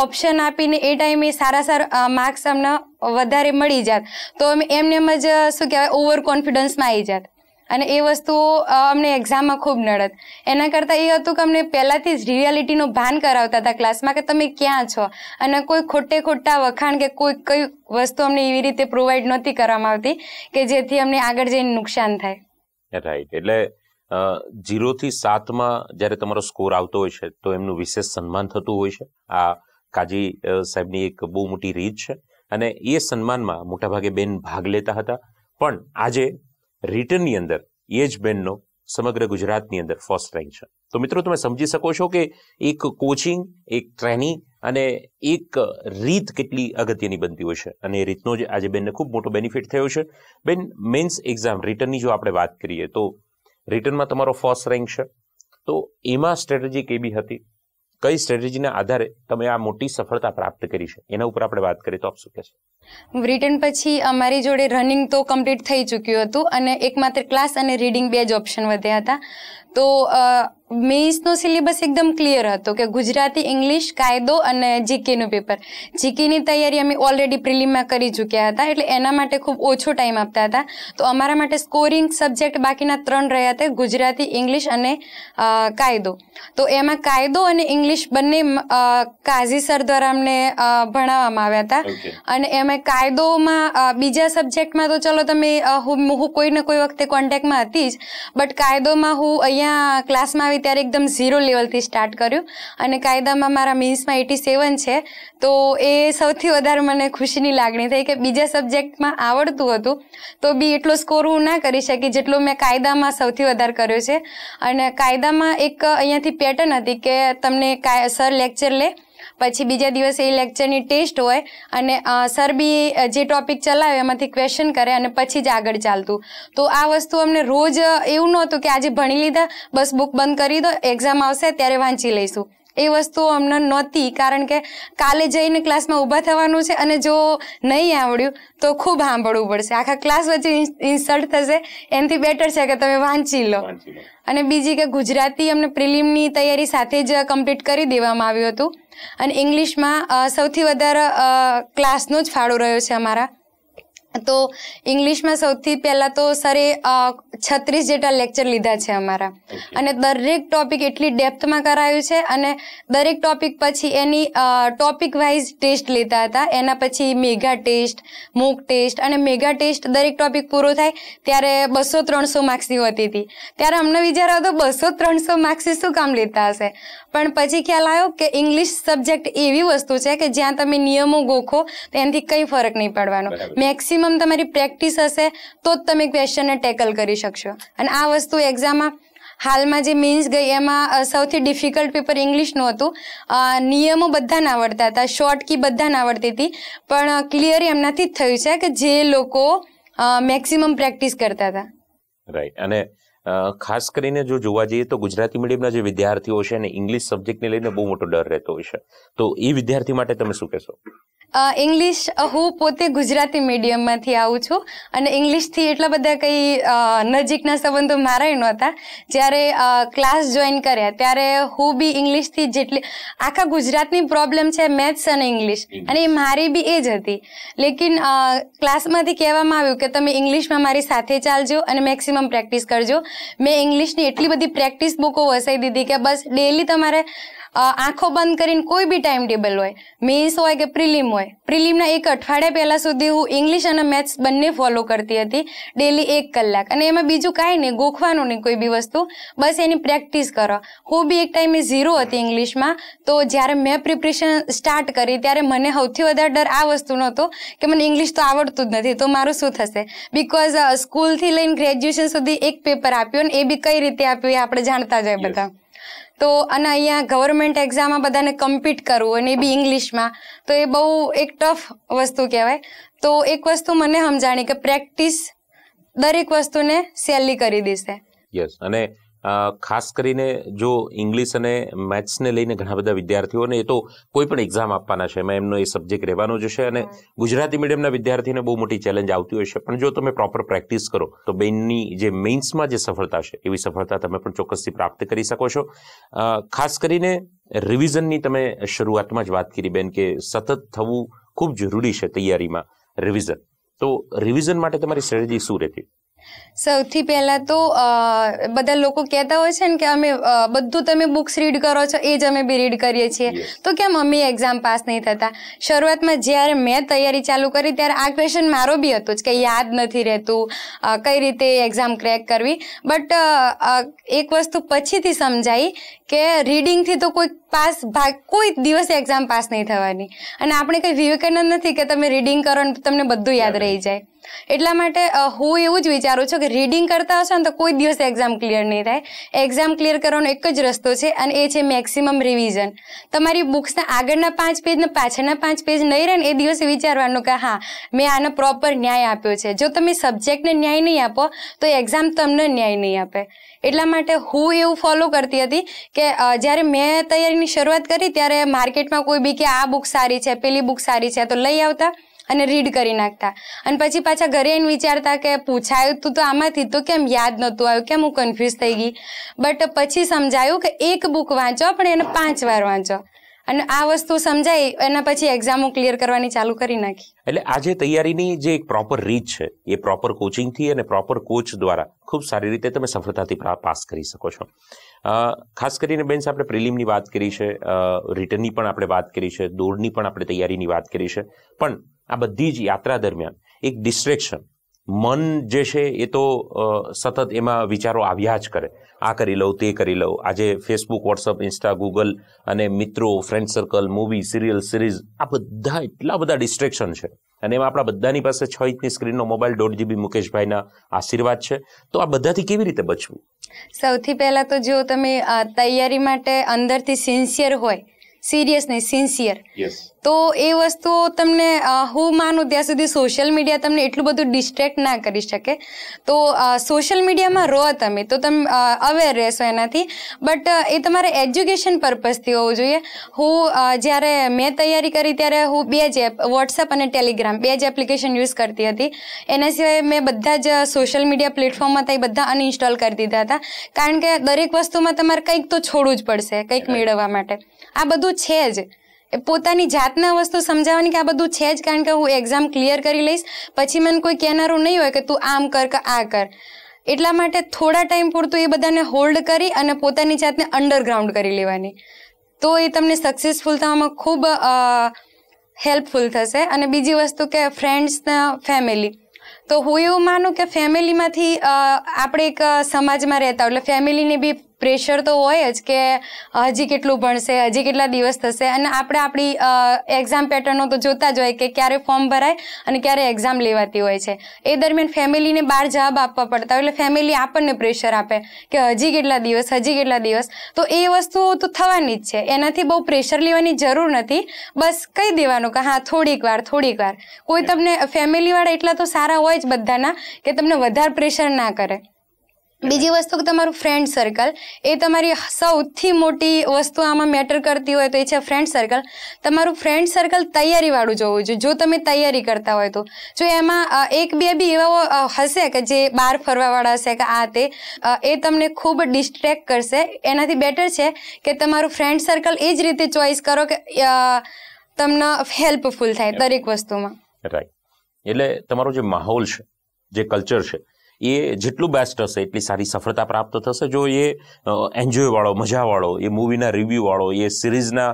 ઓપ્શન આપીને એ ટાઈમે સારા સારા માર્ક્સ અમને વધારે મળી જાત તો અમે એમને એમ જ શું કહેવાય ઓવર કોન્ફિડન્સમાં આવી જાત અને એ વસ્તુઓ અમને એક્ઝામમાં ખૂબ નડત એના કરતાં એ હતું કે અમને પહેલાંથી જ રિયાલિટીનો ભાન કરાવતા હતા ક્લાસમાં કે તમે ક્યાં છો અને કોઈ ખોટે ખોટા વખાણ કે કોઈ કઈ વસ્તુ અમને એવી રીતે પ્રોવાઈડ નહોતી કરવામાં આવતી કે જેથી અમને આગળ જઈને નુકસાન થાય રાઈટ એટલે જીરોથી સાતમાં જ્યારે તમારો સ્કોર આવતો હોય છે તો એમનું વિશેષ સન્માન થતું હોય છે આ કાજી સાહેબની એક બહુ મોટી રીત છે અને એ સન્માનમાં મોટાભાગે બેન ભાગ લેતા હતા પણ આજે રિટર્નની અંદર એ જ બેનનો સમગ્ર ગુજરાતની અંદર ફર્સ્ટ રેન્ક છે તો મિત્રો તમે સમજી શકો છો કે એક કોચિંગ એક ટ્રેનિંગ અને એક રીત કેટલી અગત્યની બનતી હોય છે અને એ રીતનો જ આજે બેનને ખૂબ મોટો બેનિફિટ થયો છે બેન મેન્સ એક્ઝામ રિટર્નની જો આપણે વાત કરીએ તો રિટર્નમાં તમારો ફર્સ્ટ રેન્ક છે તો એમાં સ્ટ્રેટેજી કેવી હતી કઈ સ્ટ્રેટેજીના આધારે તમે આ મોટી સફળતા પ્રાપ્ત કરી છે એના ઉપર આપણે વાત કરીએ તો આપ શું કહેશો રિટર્ન પછી અમારી જોડે રનિંગ તો કમ્પ્લીટ થઈ ચૂક્યું હતું અને એકમાત્ર ક્લાસ અને રીડિંગ બે જ ઓપ્શન વધ્યા હતા તો મેઇન્સનો સિલેબસ એકદમ ક્લિયર હતો કે ગુજરાતી ઇંગ્લિશ કાયદો અને જીકેનું પેપર જીકેની તૈયારી અમે ઓલરેડી પ્રિલિમમાં કરી ચૂક્યા હતા એટલે એના માટે ખૂબ ઓછો ટાઈમ આપતા હતા તો અમારા માટે સ્કોરિંગ સબ્જેક્ટ બાકીના ત્રણ રહ્યા હતા ગુજરાતી ઇંગ્લિશ અને કાયદો તો એમાં કાયદો અને ઇંગ્લિશ બંને કાઝી સર દ્વારા અમને ભણાવવામાં આવ્યા હતા અને એમાં કાયદોમાં બીજા સબ્જેક્ટમાં તો ચલો તમે હું હું કોઈ કોઈને કોઈ વખતે કોન્ટેક્ટમાં હતી જ બટ કાયદોમાં હું અહીંયા ક્લાસમાં આવી ત્યારે એકદમ ઝીરો લેવલથી સ્ટાર્ટ કર્યું અને કાયદામાં મારા મીન્સમાં એટી સેવન છે તો એ સૌથી વધારે મને ખુશીની લાગણી થઈ કે બીજા સબ્જેક્ટમાં આવડતું હતું તો બી એટલો સ્કોર હું ના કરી શકી જેટલો મેં કાયદામાં સૌથી વધારે કર્યો છે અને કાયદામાં એક અહીંયાથી પેટર્ન હતી કે તમને કાય સર લેક્ચર લે પછી બીજા દિવસે એ લેક્ચરની ટેસ્ટ હોય અને સર બી જે ટોપિક ચલાવે એમાંથી ક્વેશ્ચન કરે અને પછી જ આગળ ચાલતું તો આ વસ્તુ અમને રોજ એવું નહોતું કે આજે ભણી લીધા બસ બુક બંધ કરી દો એક્ઝામ આવશે ત્યારે વાંચી લઈશું એ વસ્તુઓ અમને નહોતી કારણ કે કાલે જઈને ક્લાસમાં ઊભા થવાનું છે અને જો નહીં આવડ્યું તો ખૂબ સાંભળવું પડશે આખા ક્લાસ વચ્ચે ઇન્સલ્ટ થશે એનાથી બેટર છે કે તમે વાંચી લો અને બીજી કે ગુજરાતી અમને પ્રિલિમની તૈયારી સાથે જ કમ્પ્લીટ કરી દેવામાં આવ્યું હતું અને ઇંગ્લિશમાં સૌથી વધારે ક્લાસનો જ ફાળો રહ્યો છે અમારા તો ઇંગ્લિશમાં સૌથી પહેલાં તો સરે છત્રીસ જેટલા લેક્ચર લીધા છે અમારા અને દરેક ટોપિક એટલી ડેપ્થમાં કરાયું છે અને દરેક ટોપિક પછી એની ટોપિક વાઇઝ ટેસ્ટ લેતા હતા એના પછી મેગા ટેસ્ટ મૂક ટેસ્ટ અને મેગા ટેસ્ટ દરેક ટોપિક પૂરો થાય ત્યારે બસો ત્રણસો માર્ક્સની હોતી હતી ત્યારે અમને વિચાર આવતો બસો ત્રણસો માર્ક્સ શું કામ લેતા હશે પણ પછી ખ્યાલ આવ્યો કે ઇંગ્લિશ સબ્જેક્ટ એવી વસ્તુ છે કે જ્યાં તમે નિયમો ગોખો તો એનાથી કંઈ ફરક નહીં પડવાનો મેક્સિમ મેક્સિમમ તમારી પ્રેક્ટિસ હશે તો જ તમે ક્વેશ્ચનને ટેકલ કરી શકશો અને આ વસ્તુ એક્ઝામમાં હાલમાં જે મીન્સ ગઈ એમાં સૌથી ડિફિકલ્ટ પેપર ઇંગ્લિશનું હતું નિયમો બધા ના આવડતા હતા શોર્ટ કી બધા ના આવડતી હતી પણ ક્લિયર એમનાથી જ થયું છે કે જે લોકો મેક્સિમમ પ્રેક્ટિસ કરતા હતા રાઈટ અને ખાસ કરીને જો જોવા જઈએ તો ગુજરાતી મીડિયમના જે વિદ્યાર્થીઓ છે એને ઇંગ્લિશ સબ્જેક્ટને લઈને બહુ મોટો ડર રહેતો હોય છે તો એ વિદ્યાર્થી માટે તમે શું કહેશો ઇંગ્લિશ હું પોતે ગુજરાતી મીડિયમમાંથી આવું છું અને ઇંગ્લિશથી એટલા બધા કંઈ નજીકના સંબંધો મારાય નહોતા જ્યારે ક્લાસ જોઈન કર્યા ત્યારે હું બી ઇંગ્લિશથી જેટલી આખા ગુજરાતની પ્રોબ્લેમ છે મેથ્સ અને ઇંગ્લિશ અને એ મારી બી એ જ હતી લેકિન ક્લાસમાંથી કહેવામાં આવ્યું કે તમે ઇંગ્લિશમાં મારી સાથે ચાલજો અને મેક્સિમમ પ્રેક્ટિસ કરજો મેં ઇંગ્લિશની એટલી બધી પ્રેક્ટિસ બુકો વસાવી દીધી કે બસ ડેલી તમારે આંખો બંધ કરીને કોઈ બી ટાઈમ ટેબલ હોય મેન્સ હોય કે પ્રિલિમ હોય પ્રિલિમના એક અઠવાડિયા પહેલાં સુધી હું ઇંગ્લિશ અને મેથ્સ બંને ફોલો કરતી હતી ડેલી એક કલાક અને એમાં બીજું કાંઈ નહીં ગોખવાનું નહીં કોઈ બી વસ્તુ બસ એની પ્રેક્ટિસ કરો હું બી એક ટાઈમે ઝીરો હતી ઇંગ્લિશમાં તો જ્યારે મેં પ્રિપરેશન સ્ટાર્ટ કરી ત્યારે મને સૌથી વધારે ડર આ વસ્તુનો હતો કે મને ઇંગ્લિશ તો આવડતું જ નથી તો મારું શું થશે બિકોઝ સ્કૂલથી લઈને ગ્રેજ્યુએશન સુધી એક પેપર આપ્યો ને એ બી કઈ રીતે આપ્યું એ આપણે જાણતા જ બધા તો અને અહીંયા ગવર્મેન્ટ એક્ઝામમાં બધાને કમ્પીટ કરવું અને એ બી ઇંગ્લિશમાં તો એ બહુ એક ટફ વસ્તુ કહેવાય તો એક વસ્તુ મને સમજાણી કે પ્રેક્ટિસ દરેક વસ્તુને સહેલી કરી દેશે યસ અને ખાસ કરીને જો ઇંગ્લિશ અને મેથ્સને લઈને ઘણા બધા વિદ્યાર્થીઓને એ તો કોઈ પણ એક્ઝામ આપવાના છે એમાં એમનો એ સબ્જેક્ટ રહેવાનો જ છે અને ગુજરાતી મીડિયમના વિદ્યાર્થીને બહુ મોટી ચેલેન્જ આવતી હોય છે પણ જો તમે પ્રોપર પ્રેક્ટિસ કરો તો બેનની જે મેઇન્સમાં જે સફળતા છે એવી સફળતા તમે પણ ચોક્કસથી પ્રાપ્ત કરી શકો છો ખાસ કરીને રિવિઝનની તમે શરૂઆતમાં જ વાત કરી બેન કે સતત થવું ખૂબ જરૂરી છે તૈયારીમાં રિવિઝન તો રિવિઝન માટે તમારી સ્ટ્રેટેજી શું રહેતી સૌથી પહેલાં તો બધા લોકો કહેતા હોય છે ને કે અમે બધું તમે બુક્સ રીડ કરો છો એ જ અમે બી રીડ કરીએ છીએ તો કેમ અમે એક્ઝામ પાસ નહીં થતા શરૂઆતમાં જ્યારે મેં તૈયારી ચાલુ કરી ત્યારે આ ક્વેશ્ચન મારો બી હતો જ કે યાદ નથી રહેતું કઈ રીતે એક્ઝામ ક્રેક કરવી બટ એક વસ્તુ પછીથી સમજાઈ કે રીડિંગથી તો કોઈ પાસ ભાગ કોઈ દિવસ એક્ઝામ પાસ નહીં થવાની અને આપણે કંઈ વિવેકાનંદ નથી કે તમે રીડિંગ કરો ને તમને બધું યાદ રહી જાય એટલા માટે હું એવું જ વિચારું છું કે રીડિંગ કરતા હશો ને તો કોઈ દિવસ એક્ઝામ ક્લિયર નહીં થાય એક્ઝામ ક્લિયર કરવાનો એક જ રસ્તો છે અને એ છે મેક્સિમમ રિવિઝન તમારી બુક્સના આગળના પાંચ પેજને પાછળના પાંચ પેજ નહીં રહે ને એ દિવસે વિચારવાનું કે હા મેં આને પ્રોપર ન્યાય આપ્યો છે જો તમે સબ્જેક્ટને ન્યાય નહીં આપો તો એક્ઝામ તમને ન્યાય નહીં આપે એટલા માટે હું એવું ફોલો કરતી હતી કે જ્યારે મેં તૈયારીની શરૂઆત કરી ત્યારે માર્કેટમાં કોઈ બી કે આ બુક સારી છે પેલી બુક સારી છે તો લઈ આવતા અને રીડ કરી નાખતા અને પછી પાછા ઘરે એને વિચારતા કે પૂછાયું તું તો આમાંથી તો કેમ યાદ નહોતું આવ્યું કેમ હું કન્ફ્યુઝ થઈ ગઈ બટ પછી સમજાયું કે એક બુક વાંચો પણ એને પાંચ વાર વાંચો અને આ વસ્તુ સમજાઈ એના પછી એક્ઝામો ક્લિયર કરવાની ચાલુ કરી નાખી એટલે આજે તૈયારીની જે એક પ્રોપર રીત છે એ પ્રોપર કોચિંગથી અને પ્રોપર કોચ દ્વારા ખૂબ સારી રીતે તમે સફળતાથી પાસ કરી શકો છો ખાસ કરીને બેન્સ આપણે પ્રિલિમની વાત કરી છે રિટર્નની પણ આપણે વાત કરી છે દોડની પણ આપણે તૈયારીની વાત કરી છે પણ આ બધી જ યાત્રા દરમિયાન એક ડિસ્ટ્રેક્શન મન જે છે એ તો સતત એમાં વિચારો આવ્યા જ કરે આ કરી લઉં તે કરી લઉં આજે ફેસબુક વોટ્સઅપ ઇન્સ્ટા ગૂગલ અને મિત્રો friend circle movie serial series આ બધા એટલા બધા ડિસ્ટ્રેક્શન છે અને એમાં આપણા બધાની પાસે છ ઇંચની સ્ક્રીનનો મોબાઈલ દોઢ જીબી મુકેશભાઈના આશીર્વાદ છે તો આ બધાથી કેવી રીતે બચવું સૌથી પહેલાં તો જો તમે તૈયારી માટે અંદરથી સિન્સિયર હોય સિરિયસ નહીં સિન્સિયર તો એ વસ્તુઓ તમને હું માનું ત્યાં સુધી સોશિયલ મીડિયા તમને એટલું બધું ડિસ્ટ્રેક્ટ ના કરી શકે તો સોશિયલ મીડિયામાં રહો તમે તો તમે અવેર રહેશો એનાથી બટ એ તમારે એજ્યુકેશન પર્પઝથી હોવું જોઈએ હું જ્યારે મેં તૈયારી કરી ત્યારે હું બે જ એપ વોટ્સઅપ અને ટેલિગ્રામ બે જ એપ્લિકેશન યુઝ કરતી હતી એના સિવાય મેં બધા જ સોશિયલ મીડિયા પ્લેટફોર્મમાં હતા એ બધા અનઇન્સ્ટોલ કરી દીધા હતા કારણ કે દરેક વસ્તુમાં તમારે કંઈક તો છોડવું જ પડશે કંઈક મેળવવા માટે આ બધું છે જ પોતાની જાતના વસ્તુ સમજાવવાની કે આ બધું છે જ કારણ કે હું એક્ઝામ ક્લિયર કરી લઈશ પછી મને કોઈ કહેનારું નહીં હોય કે તું આમ કર કે આ કર એટલા માટે થોડા ટાઈમ પૂરતું એ બધાને હોલ્ડ કરી અને પોતાની જાતને અંડરગ્રાઉન્ડ કરી લેવાની તો એ તમને સક્સેસફુલ થવામાં ખૂબ હેલ્પફુલ થશે અને બીજી વસ્તુ કે ફ્રેન્ડ્સના ફેમિલી તો હું એવું માનું કે ફેમિલીમાંથી આપણે એક સમાજમાં રહેતા એટલે ફેમિલીને બી પ્રેશર તો હોય જ કે હજી કેટલું ભણશે હજી કેટલા દિવસ થશે અને આપણે આપણી એક્ઝામ પેટર્નો તો જોતા જ હોય કે ક્યારે ફોર્મ ભરાય અને ક્યારે એક્ઝામ લેવાતી હોય છે એ દરમિયાન ફેમિલીને બહાર જવાબ આપવા પડતા હોય એટલે ફેમિલી આપણને પ્રેશર આપે કે હજી કેટલા દિવસ હજી કેટલા દિવસ તો એ વસ્તુ તો થવાની જ છે એનાથી બહુ પ્રેશર લેવાની જરૂર નથી બસ કહી દેવાનું કે હા થોડીક વાર થોડીક વાર કોઈ તમને ફેમિલીવાળા એટલા તો સારા હોય જ બધાના કે તમને વધારે પ્રેશર ના કરે બીજી વસ્તુ કે તમારું ફ્રેન્ડ સર્કલ એ તમારી સૌથી મોટી વસ્તુ આમાં મેટર કરતી હોય તો એ છે ફ્રેન્ડ સર્કલ તમારું ફ્રેન્ડ સર્કલ તૈયારીવાળું જોવું જોઈએ જો તમે તૈયારી કરતા હોય તો જો એમાં એક બે બી એવા હશે કે જે બહાર ફરવાવાળા હશે કે આ તે એ તમને ખૂબ ડિસ્ટ્રેક્ટ કરશે એનાથી બેટર છે કે તમારું ફ્રેન્ડ સર્કલ એ જ રીતે ચોઈસ કરો કે તમને હેલ્પફુલ થાય દરેક વસ્તુમાં રાઈટ એટલે તમારો જે માહોલ છે જે કલ્ચર છે એ જેટલું બેસ્ટ હશે એટલી સારી સફળતા પ્રાપ્ત થશે જો એ એન્જોયવાળો મજાવાળો એ મૂવીના રિવ્યૂવાળો એ સિરીઝના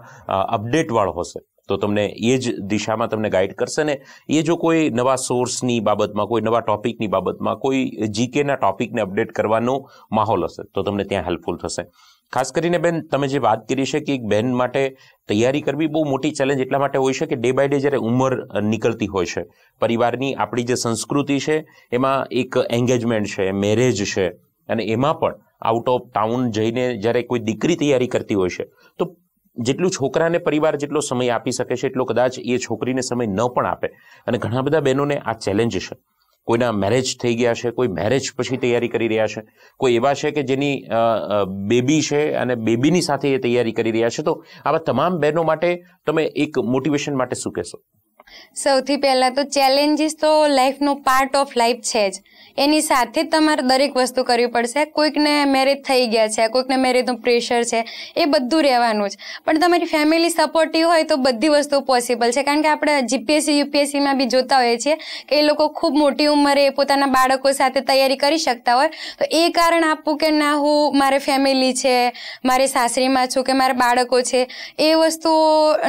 અપડેટવાળો હશે તો તમને એ જ દિશામાં તમને ગાઈડ કરશે ને એ જો કોઈ નવા સોર્સની બાબતમાં કોઈ નવા ટોપિકની બાબતમાં કોઈ જીકેના ટોપિકને અપડેટ કરવાનો માહોલ હશે તો તમને ત્યાં હેલ્પફુલ થશે ખાસ કરીને બેન તમે જે વાત કરી છે કે એક બહેન માટે તૈયારી કરવી બહુ મોટી ચેલેન્જ એટલા માટે હોય છે કે ડે બાય ડે જ્યારે ઉંમર નીકળતી હોય છે પરિવારની આપણી જે સંસ્કૃતિ છે એમાં એક એન્ગેજમેન્ટ છે મેરેજ છે અને એમાં પણ આઉટ ઓફ ટાઉન જઈને જ્યારે કોઈ દીકરી તૈયારી કરતી હોય છે તો જેટલું છોકરાને પરિવાર જેટલો સમય આપી શકે છે એટલો કદાચ એ છોકરીને સમય ન પણ આપે અને ઘણા બધા બહેનોને આ ચેલેન્જ છે કોઈના મેરેજ થઈ ગયા છે કોઈ મેરેજ પછી તૈયારી કરી રહ્યા છે કોઈ એવા છે કે જેની બેબી છે અને બેબીની સાથે એ તૈયારી કરી રહ્યા છે તો આવા તમામ બહેનો માટે તમે એક મોટિવેશન માટે શું કહેશો સૌથી પહેલાં તો ચેલેન્જીસ તો લાઈફનો પાર્ટ ઓફ લાઈફ છે જ એની સાથે તમારે દરેક વસ્તુ કરવી પડશે કોઈકને મેરેજ થઈ ગયા છે કોઈકને મેરેજનું પ્રેશર છે એ બધું રહેવાનું જ પણ તમારી ફેમિલી સપોર્ટિવ હોય તો બધી વસ્તુ પોસિબલ છે કારણ કે આપણે જીપીએસસી યુપીએસસીમાં બી જોતા હોઈએ છીએ કે એ લોકો ખૂબ મોટી ઉંમરે પોતાના બાળકો સાથે તૈયારી કરી શકતા હોય તો એ કારણ આપવું કે ના હું મારે ફેમિલી છે મારે સાસરીમાં છું કે મારા બાળકો છે એ વસ્તુઓ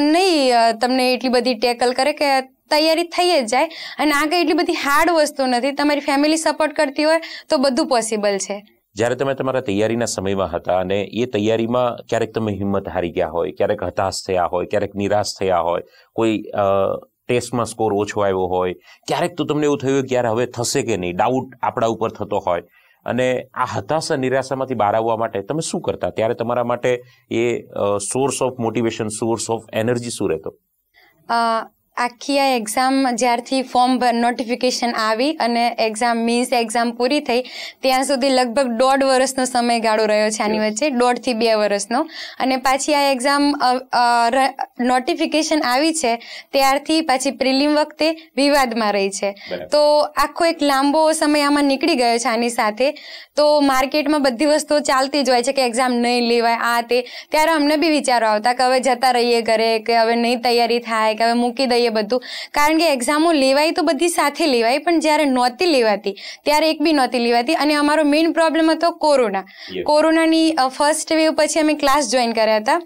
નહીં તમને એટલી બધી ટેકલ કરે કે તૈયારી થઈ જ જાય અને આગળ એટલી બધી હાર્ડ વસ્તુ નથી તમારી ફેમિલી સપોર્ટ કરતી હોય તો બધું પોસિબલ છે જ્યારે તમે તમારા તૈયારીના સમયમાં હતા અને એ તૈયારીમાં ક્યારેક તમે હિંમત હારી ગયા હોય ક્યારેક હતાશ થયા હોય ક્યારેક નિરાશ થયા હોય કોઈ ટેસ્ટમાં સ્કોર ઓછો આવ્યો હોય ક્યારેક તો તમને એવું થયું કે યાર હવે થશે કે નહીં ડાઉટ આપણા ઉપર થતો હોય અને આ હતાશ નિરાશામાંથી બહાર આવવા માટે તમે શું કરતા ત્યારે તમારા માટે એ source of motivation source of energy શું રહેતો આખી આ એક્ઝામ જ્યારથી ફોર્મ નોટિફિકેશન આવી અને એક્ઝામ મીન્સ એક્ઝામ પૂરી થઈ ત્યાં સુધી લગભગ દોઢ વર્ષનો સમયગાળો રહ્યો છે આની વચ્ચે દોઢથી બે વર્ષનો અને પાછી આ એક્ઝામ નોટિફિકેશન આવી છે ત્યારથી પાછી પ્રિલિમ વખતે વિવાદમાં રહી છે તો આખો એક લાંબો સમય આમાં નીકળી ગયો છે આની સાથે તો માર્કેટમાં બધી વસ્તુઓ ચાલતી જ હોય છે કે એક્ઝામ નહીં લેવાય આ તે ત્યારે અમને બી વિચારો આવતા કે હવે જતા રહીએ ઘરે કે હવે નહીં તૈયારી થાય કે હવે મૂકી દઈએ એ બધું કારણ કે એક્ઝામો લેવાય તો બધી સાથે લેવાય પણ જ્યારે નહોતી લેવાતી ત્યારે એક બી નહોતી લેવાતી અને અમારો મેઇન પ્રોબ્લેમ હતો કોરોના કોરોનાની ફર્સ્ટ વેવ પછી અમે ક્લાસ જોઈન કર્યા હતા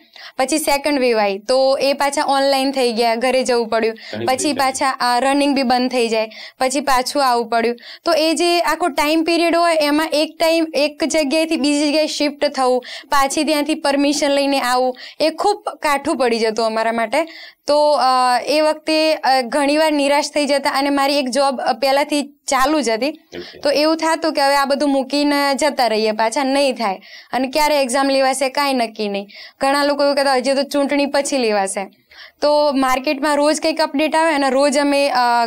પછી સેકન્ડ વેવ આવી તો એ પાછા ઓનલાઈન થઈ ગયા ઘરે જવું પડ્યું પછી પાછા રનિંગ બી બંધ થઈ જાય પછી પાછું આવવું પડ્યું તો એ જે આખો ટાઈમ પીરિયડ હોય એમાં એક ટાઈમ એક જગ્યાએથી બીજી જગ્યાએ શિફ્ટ થવું પાછી ત્યાંથી પરમિશન લઈને આવું એ ખૂબ કાઠું પડી જતું અમારા માટે તો એ વખતે ઘણીવાર નિરાશ થઈ જતા અને મારી એક જોબ પહેલાંથી ચાલુ જ હતી તો એવું થતું કે હવે આ બધું મૂકીને જતા રહીએ પાછા નહીં થાય અને ક્યારે એક્ઝામ લેવાશે કાંઈ નક્કી નહીં ઘણા લોકો એવું કહેતા હજી તો ચૂંટણી પછી લેવાશે તો માર્કેટમાં રોજ કંઈક અપડેટ આવે અને રોજ અમે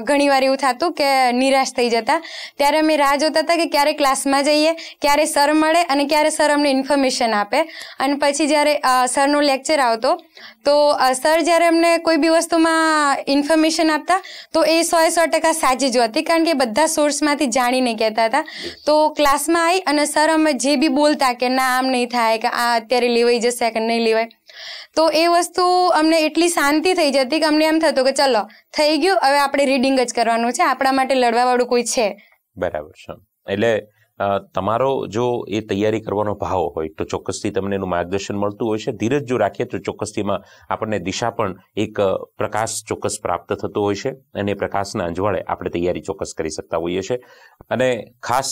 ઘણીવાર એવું થતું કે નિરાશ થઈ જતા ત્યારે અમે રાહ જોતા હતા કે ક્યારે ક્લાસમાં જઈએ ક્યારે સર મળે અને ક્યારે સર અમને ઇન્ફોર્મેશન આપે અને પછી જ્યારે સરનો લેક્ચર આવતો તો સર જ્યારે અમને કોઈ બી વસ્તુમાં ઇન્ફોર્મેશન આપતા તો એ સો સો ટકા સાચી જ હતી કારણ કે બધા સોર્સમાંથી જાણીને કહેતા હતા તો ક્લાસમાં આવી અને સર અમે જે બી બોલતા કે ના આમ નહીં થાય કે આ અત્યારે લેવાઈ જશે કે નહીં લેવાય તો એ વસ્તુ અમને એટલી શાંતિ થઈ જતી કે અમને એમ થતું કે ચલો થઈ ગયું હવે આપણે રીડિંગ જ કરવાનું છે આપણા માટે લડવાવાળું કોઈ છે બરાબર છે એટલે તમારો જો એ તૈયારી કરવાનો ભાવ હોય તો ચોક્કસથી તમને એનું માર્ગદર્શન મળતું હોય છે ધીરજ જો રાખીએ તો ચોક્કસથીમાં આપણને દિશા પણ એક પ્રકાશ ચોક્કસ પ્રાપ્ત થતો હોય છે અને પ્રકાશના અંજવાળે આપણે તૈયારી ચોક્કસ કરી શકતા હોઈએ છીએ અને ખાસ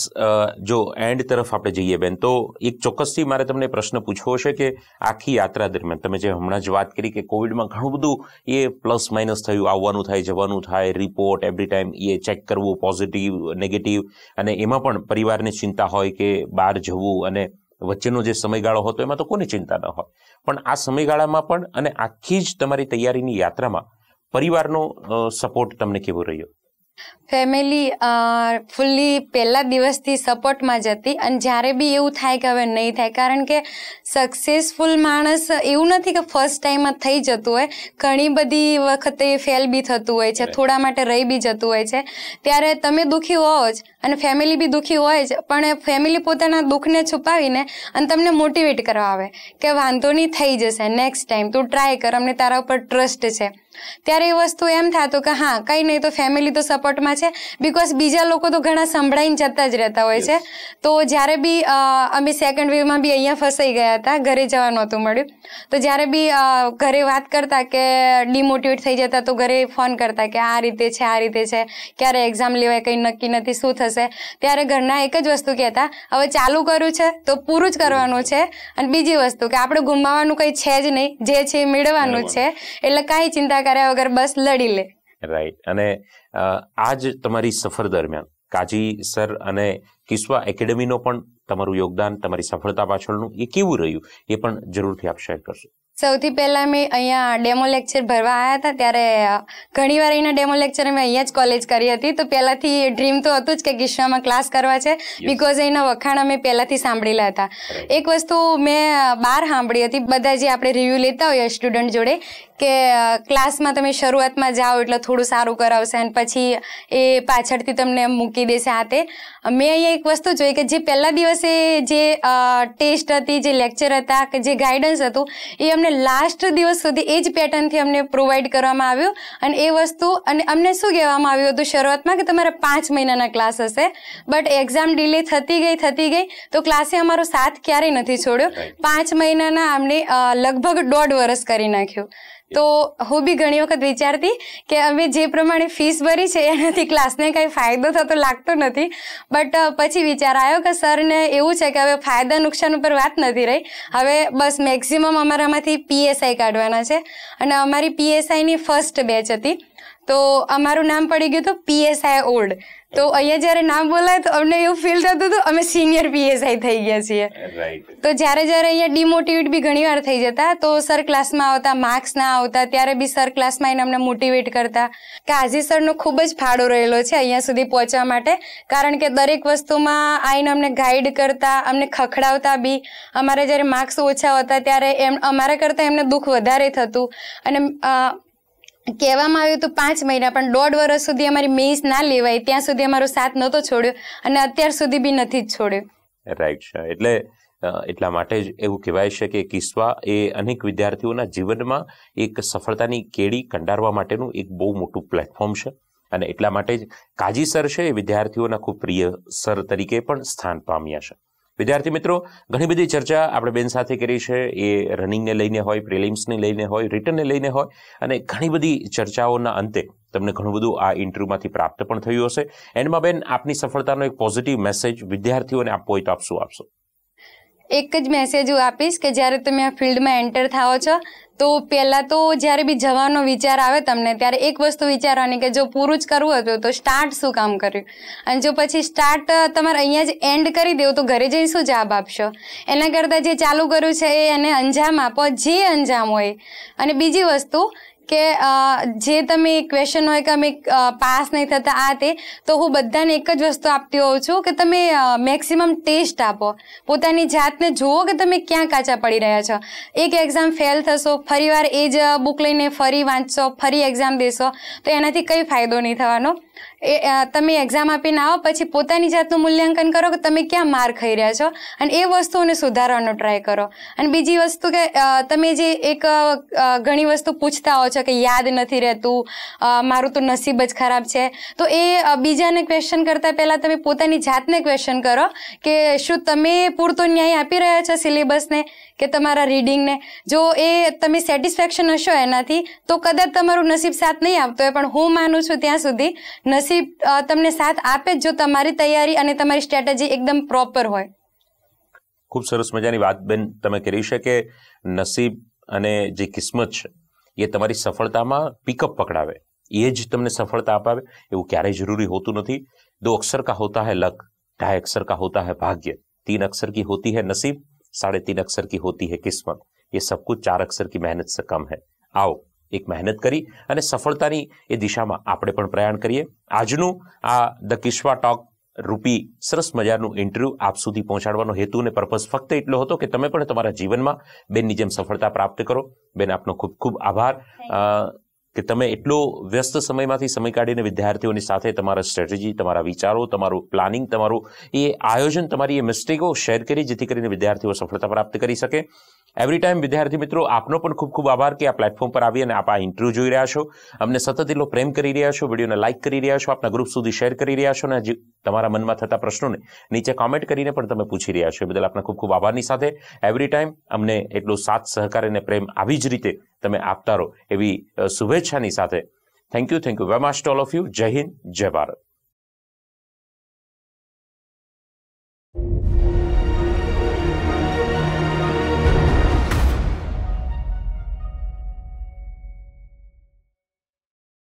જો એન્ડ તરફ આપણે જઈએ બેન તો એક ચોક્કસથી મારે તમને પ્રશ્ન પૂછવો છે કે આખી યાત્રા દરમિયાન તમે જે હમણાં જ વાત કરી કે કોવિડમાં ઘણું બધું એ પ્લસ માઇનસ થયું આવવાનું થાય જવાનું થાય રિપોર્ટ એવરી ટાઈમ એ ચેક કરવું પોઝિટિવ નેગેટિવ અને એમાં પણ પરિવારને ચિંતા હોય કે બહાર જવું અને વચ્ચેનો જે સમયગાળો હતો એમાં તો કોને ચિંતા ન હોય પણ આ સમયગાળામાં પણ અને આખી જ તમારી તૈયારીની યાત્રામાં પરિવારનો સપોર્ટ તમને કેવો રહ્યો ફેમિલી ફૂલ્લી પહેલા દિવસથી સપોર્ટમાં જ હતી અને જ્યારે બી એવું થાય કે હવે નહીં થાય કારણ કે સક્સેસફુલ માણસ એવું નથી કે ફર્સ્ટ ટાઈમમાં થઈ જતું હોય ઘણી બધી વખતે ફેલ બી થતું હોય છે થોડા માટે રહી બી જતું હોય છે ત્યારે તમે દુઃખી હોવો જ અને ફેમિલી બી દુઃખી હોય જ પણ ફેમિલી પોતાના દુઃખને છુપાવીને અને તમને મોટિવેટ કરવા આવે કે વાંધો નહીં થઈ જશે નેક્સ્ટ ટાઈમ તું ટ્રાય કર અમને તારા ઉપર ટ્રસ્ટ છે ત્યારે એ વસ્તુ એમ થતું કે હા કંઈ નહીં તો ફેમિલી તો સપોર્ટમાં છે બિકોઝ બીજા લોકો તો ઘણા સંભળાઈને જતા જ રહેતા હોય છે તો જ્યારે બી અમે સેકન્ડ વેવમાં બી અહીંયા ફસાઈ ગયા હતા ઘરે જવા નહોતું મળ્યું તો જ્યારે બી ઘરે વાત કરતા કે ડિમોટિવેટ થઈ જતા તો ઘરે ફોન કરતા કે આ રીતે છે આ રીતે છે ક્યારે એક્ઝામ લેવાય કંઈ નક્કી નથી શું થશે થશે ત્યારે ઘરના એક જ વસ્તુ કહેતા હવે ચાલુ કર્યું છે તો પૂરું જ કરવાનું છે અને બીજી વસ્તુ કે આપણે ગુમાવવાનું કંઈ છે જ નહીં જે છે એ મેળવવાનું છે એટલે કાંઈ ચિંતા કર્યા વગર બસ લડી લે રાઈટ અને આજ તમારી સફર દરમિયાન કાજી સર અને કિસ્વા એકેડમીનો પણ તમારું યોગદાન તમારી સફળતા પાછળનું એ કેવું રહ્યું એ પણ જરૂરથી આપ શેર કરશો સૌથી પહેલાં મેં અહીંયા ડેમો લેક્ચર ભરવા આવ્યા હતા ત્યારે ઘણીવાર અહીંના ડેમો લેક્ચર મેં અહીંયા જ કોલેજ કરી હતી તો પહેલાંથી ડ્રીમ તો હતું જ કે કિશ્રામાં ક્લાસ કરવા છે બિકોઝ એના વખાણ અમે પહેલાંથી સાંભળેલા હતા એક વસ્તુ મેં બહાર સાંભળી હતી બધા જે આપણે રિવ્યૂ લેતા હોઈએ સ્ટુડન્ટ જોડે કે ક્લાસમાં તમે શરૂઆતમાં જાઓ એટલે થોડું સારું કરાવશે અને પછી એ પાછળથી તમને મૂકી દેશે હાથે મેં અહીંયા એક વસ્તુ જોઈ કે જે પહેલા દિવસે જે ટેસ્ટ હતી જે લેક્ચર હતા કે જે ગાઈડન્સ હતું એ અમને લાસ્ટ દિવસ સુધી એ જ પેટર્નથી અમને પ્રોવાઈડ કરવામાં આવ્યું અને એ વસ્તુ અને અમને શું કહેવામાં આવ્યું હતું શરૂઆતમાં કે તમારા પાંચ મહિનાના ક્લાસ હશે બટ એક્ઝામ ડિલે થતી ગઈ થતી ગઈ તો ક્લાસે અમારો સાથ ક્યારેય નથી છોડ્યો પાંચ મહિનાના અમને લગભગ દોઢ વર્ષ કરી નાખ્યું તો હું બી ઘણી વખત વિચારતી કે અમે જે પ્રમાણે ફીસ ભરી છે એનાથી ક્લાસને કાંઈ ફાયદો થતો લાગતો નથી બટ પછી વિચાર આવ્યો કે સરને એવું છે કે હવે ફાયદા નુકસાન ઉપર વાત નથી રહી હવે બસ મેક્સિમમ અમારામાંથી પીએસઆઈ કાઢવાના છે અને અમારી પીએસઆઈની ફર્સ્ટ બેચ હતી તો અમારું નામ પડી ગયું હતું પીએસઆઈ ઓલ્ડ તો અહીંયા જ્યારે નામ બોલાય તો અમને એવું ફીલ થતું હતું અમે સિનિયર પીએસઆઈ થઈ ગયા છીએ તો જ્યારે જ્યારે અહીંયા ડિમોટિવેટ બી ઘણી વાર થઈ જતા તો સર ક્લાસમાં આવતા માર્ક્સ ના આવતા ત્યારે બી સર ક્લાસમાં એને અમને મોટિવેટ કરતા કે આજે સરનો ખૂબ જ ફાળો રહેલો છે અહીંયા સુધી પહોંચવા માટે કારણ કે દરેક વસ્તુમાં આઈને અમને ગાઈડ કરતા અમને ખખડાવતા બી અમારે જ્યારે માર્ક્સ ઓછા હતા ત્યારે એમ અમારા કરતાં એમને દુઃખ વધારે થતું અને કહેવામાં આવ્યું હતું પાંચ મહિના પણ દોઢ વર્ષ સુધી અમારી મેસ ના લેવાય ત્યાં સુધી અમારો સાથ નહોતો છોડ્યો અને અત્યાર સુધી બી નથી જ છોડ્યો રાઈટ છે એટલે એટલા માટે જ એવું કહેવાય છે કે કિસ્વા એ અનેક વિદ્યાર્થીઓના જીવનમાં એક સફળતાની કેડી કંડારવા માટેનું એક બહુ મોટું પ્લેટફોર્મ છે અને એટલા માટે જ કાજી સર છે એ વિદ્યાર્થીઓના ખૂબ પ્રિય સર તરીકે પણ સ્થાન પામ્યા છે વિદ્યાર્થી મિત્રો ઘણી બધી ચર્ચા આપણે બેન સાથે કરી છે એ રનિંગને લઈને હોય પ્રિલિમ્સને લઈને હોય રિટર્નને લઈને હોય અને ઘણી બધી ચર્ચાઓના અંતે તમને ઘણું બધું આ ઇન્ટરવ્યુમાંથી પ્રાપ્ત પણ થયું હશે એન્ડમાં બેન આપની સફળતાનો એક પોઝિટિવ મેસેજ વિદ્યાર્થીઓને આપવો હોય તો આપ શું એક જ મેસેજ હું આપીશ કે જ્યારે તમે આ ફિલ્ડમાં એન્ટર થાઓ છો તો પહેલાં તો જ્યારે બી જવાનો વિચાર આવે તમને ત્યારે એક વસ્તુ વિચારવાની કે જો પૂરું જ કરવું હતું તો સ્ટાર્ટ શું કામ કર્યું અને જો પછી સ્ટાર્ટ તમારે અહીંયા જ એન્ડ કરી દેવું તો ઘરે જઈને શું જવાબ આપશો એના કરતાં જે ચાલુ કર્યું છે એ એને અંજામ આપો જે અંજામ હોય અને બીજી વસ્તુ કે જે તમે ક્વેશ્ચન હોય કે અમે પાસ નહીં થતા આ તે તો હું બધાને એક જ વસ્તુ આપતી હોઉં છું કે તમે મેક્સિમમ ટેસ્ટ આપો પોતાની જાતને જુઓ કે તમે ક્યાં કાચા પડી રહ્યા છો એક એક્ઝામ ફેલ થશો ફરીવાર એ જ બુક લઈને ફરી વાંચશો ફરી એક્ઝામ દેશો તો એનાથી કંઈ ફાયદો નહીં થવાનો એ તમે એક્ઝામ આપીને આવો પછી પોતાની જાતનું મૂલ્યાંકન કરો કે તમે ક્યાં માર ખાઈ રહ્યા છો અને એ વસ્તુઓને સુધારવાનો ટ્રાય કરો અને બીજી વસ્તુ કે તમે જે એક ઘણી વસ્તુ પૂછતા હો છો કે યાદ નથી રહેતું મારું તો નસીબ જ ખરાબ છે તો એ બીજાને ક્વેશ્ચન કરતાં પહેલાં તમે પોતાની જાતને ક્વેશ્ચન કરો કે શું તમે પૂરતો ન્યાય આપી રહ્યા છો સિલેબસને કે તમારા રીડિંગને જો એ તમે સેટિસ્ફેક્શન હશો એનાથી તો કદાચ તમારું નસીબ સાથ નહીં આપતો હોય પણ હું માનું છું ત્યાં સુધી નસીબ તમને સાથ આપે જ જો તમારી તૈયારી અને તમારી સ્ટ્રેટેજી એકદમ પ્રોપર હોય ખૂબ સરસ મજાની વાત બેન તમે કરી છે કે નસીબ અને જે કિસ્મત છે એ તમારી સફળતામાં પિકઅપ પકડાવે એ જ તમને સફળતા અપાવે એવું ક્યારેય જરૂરી હોતું નથી દો અક્ષર કા હોતા હૈ લક ઢાય અક્ષર કા હોતા હૈ ભાગ્ય તીન અક્ષર કી હોતી હૈ નસીબ 사ડે 3 અક્ષર કી હોતી હે કિસ્મન યે સબ કુછ 4 અક્ષર કી મહેનત સે કમ હે આવ એક મહેનત કરી અને સફળતા ની એ દિશા માં આપણે પણ પ્રયાણ કરીએ આજ નું આ ધ કિસ્વા ટક રૂપી સરસ મજા નું ઇન્ટરવ્યુ આપ સુધી પહોંચાડવાનો હેતુ ને પર્પસ ફક્ત એટલો હતો કે તમે પણ તમારા જીવન માં બે નિજેમ સફળતા પ્રાપ્ત કરો બેન આપનો ખૂબ ખૂબ આભાર કે તમે એટલો વ્યસ્ત સમયમાંથી સમય કાઢીને વિદ્યાર્થીઓની સાથે તમારા સ્ટ્રેટેજી તમારા વિચારો તમારું પ્લાનિંગ તમારું એ આયોજન તમારી એ મિસ્ટેકો શેર કરી જેથી કરીને વિદ્યાર્થીઓ સફળતા પ્રાપ્ત કરી શકે એવરી ટાઈમ વિદ્યાર્થી મિત્રો આપનો પણ ખૂબ ખૂબ આભાર કે આ પ્લેટફોર્મ પર આવી અને આપ આ ઇન્ટરવ્યૂ જોઈ રહ્યા છો અમને સતત એટલો પ્રેમ કરી રહ્યા છો વિડીયોને લાઇક કરી રહ્યા છો આપના ગ્રુપ સુધી શેર કરી રહ્યા છો અને હજી તમારા મનમાં થતા પ્રશ્નોને નીચે કોમેન્ટ કરીને પણ તમે પૂછી રહ્યા છો એ બદલ આપના ખૂબ ખૂબ આભારની સાથે એવરી ટાઈમ અમને એટલો સાથ સહકાર અને પ્રેમ આવી જ રીતે તમે આપતા રહો એવી શુભેચ્છાની સાથે thank you thank you very much to all of you જય હિન્દ જય ભારત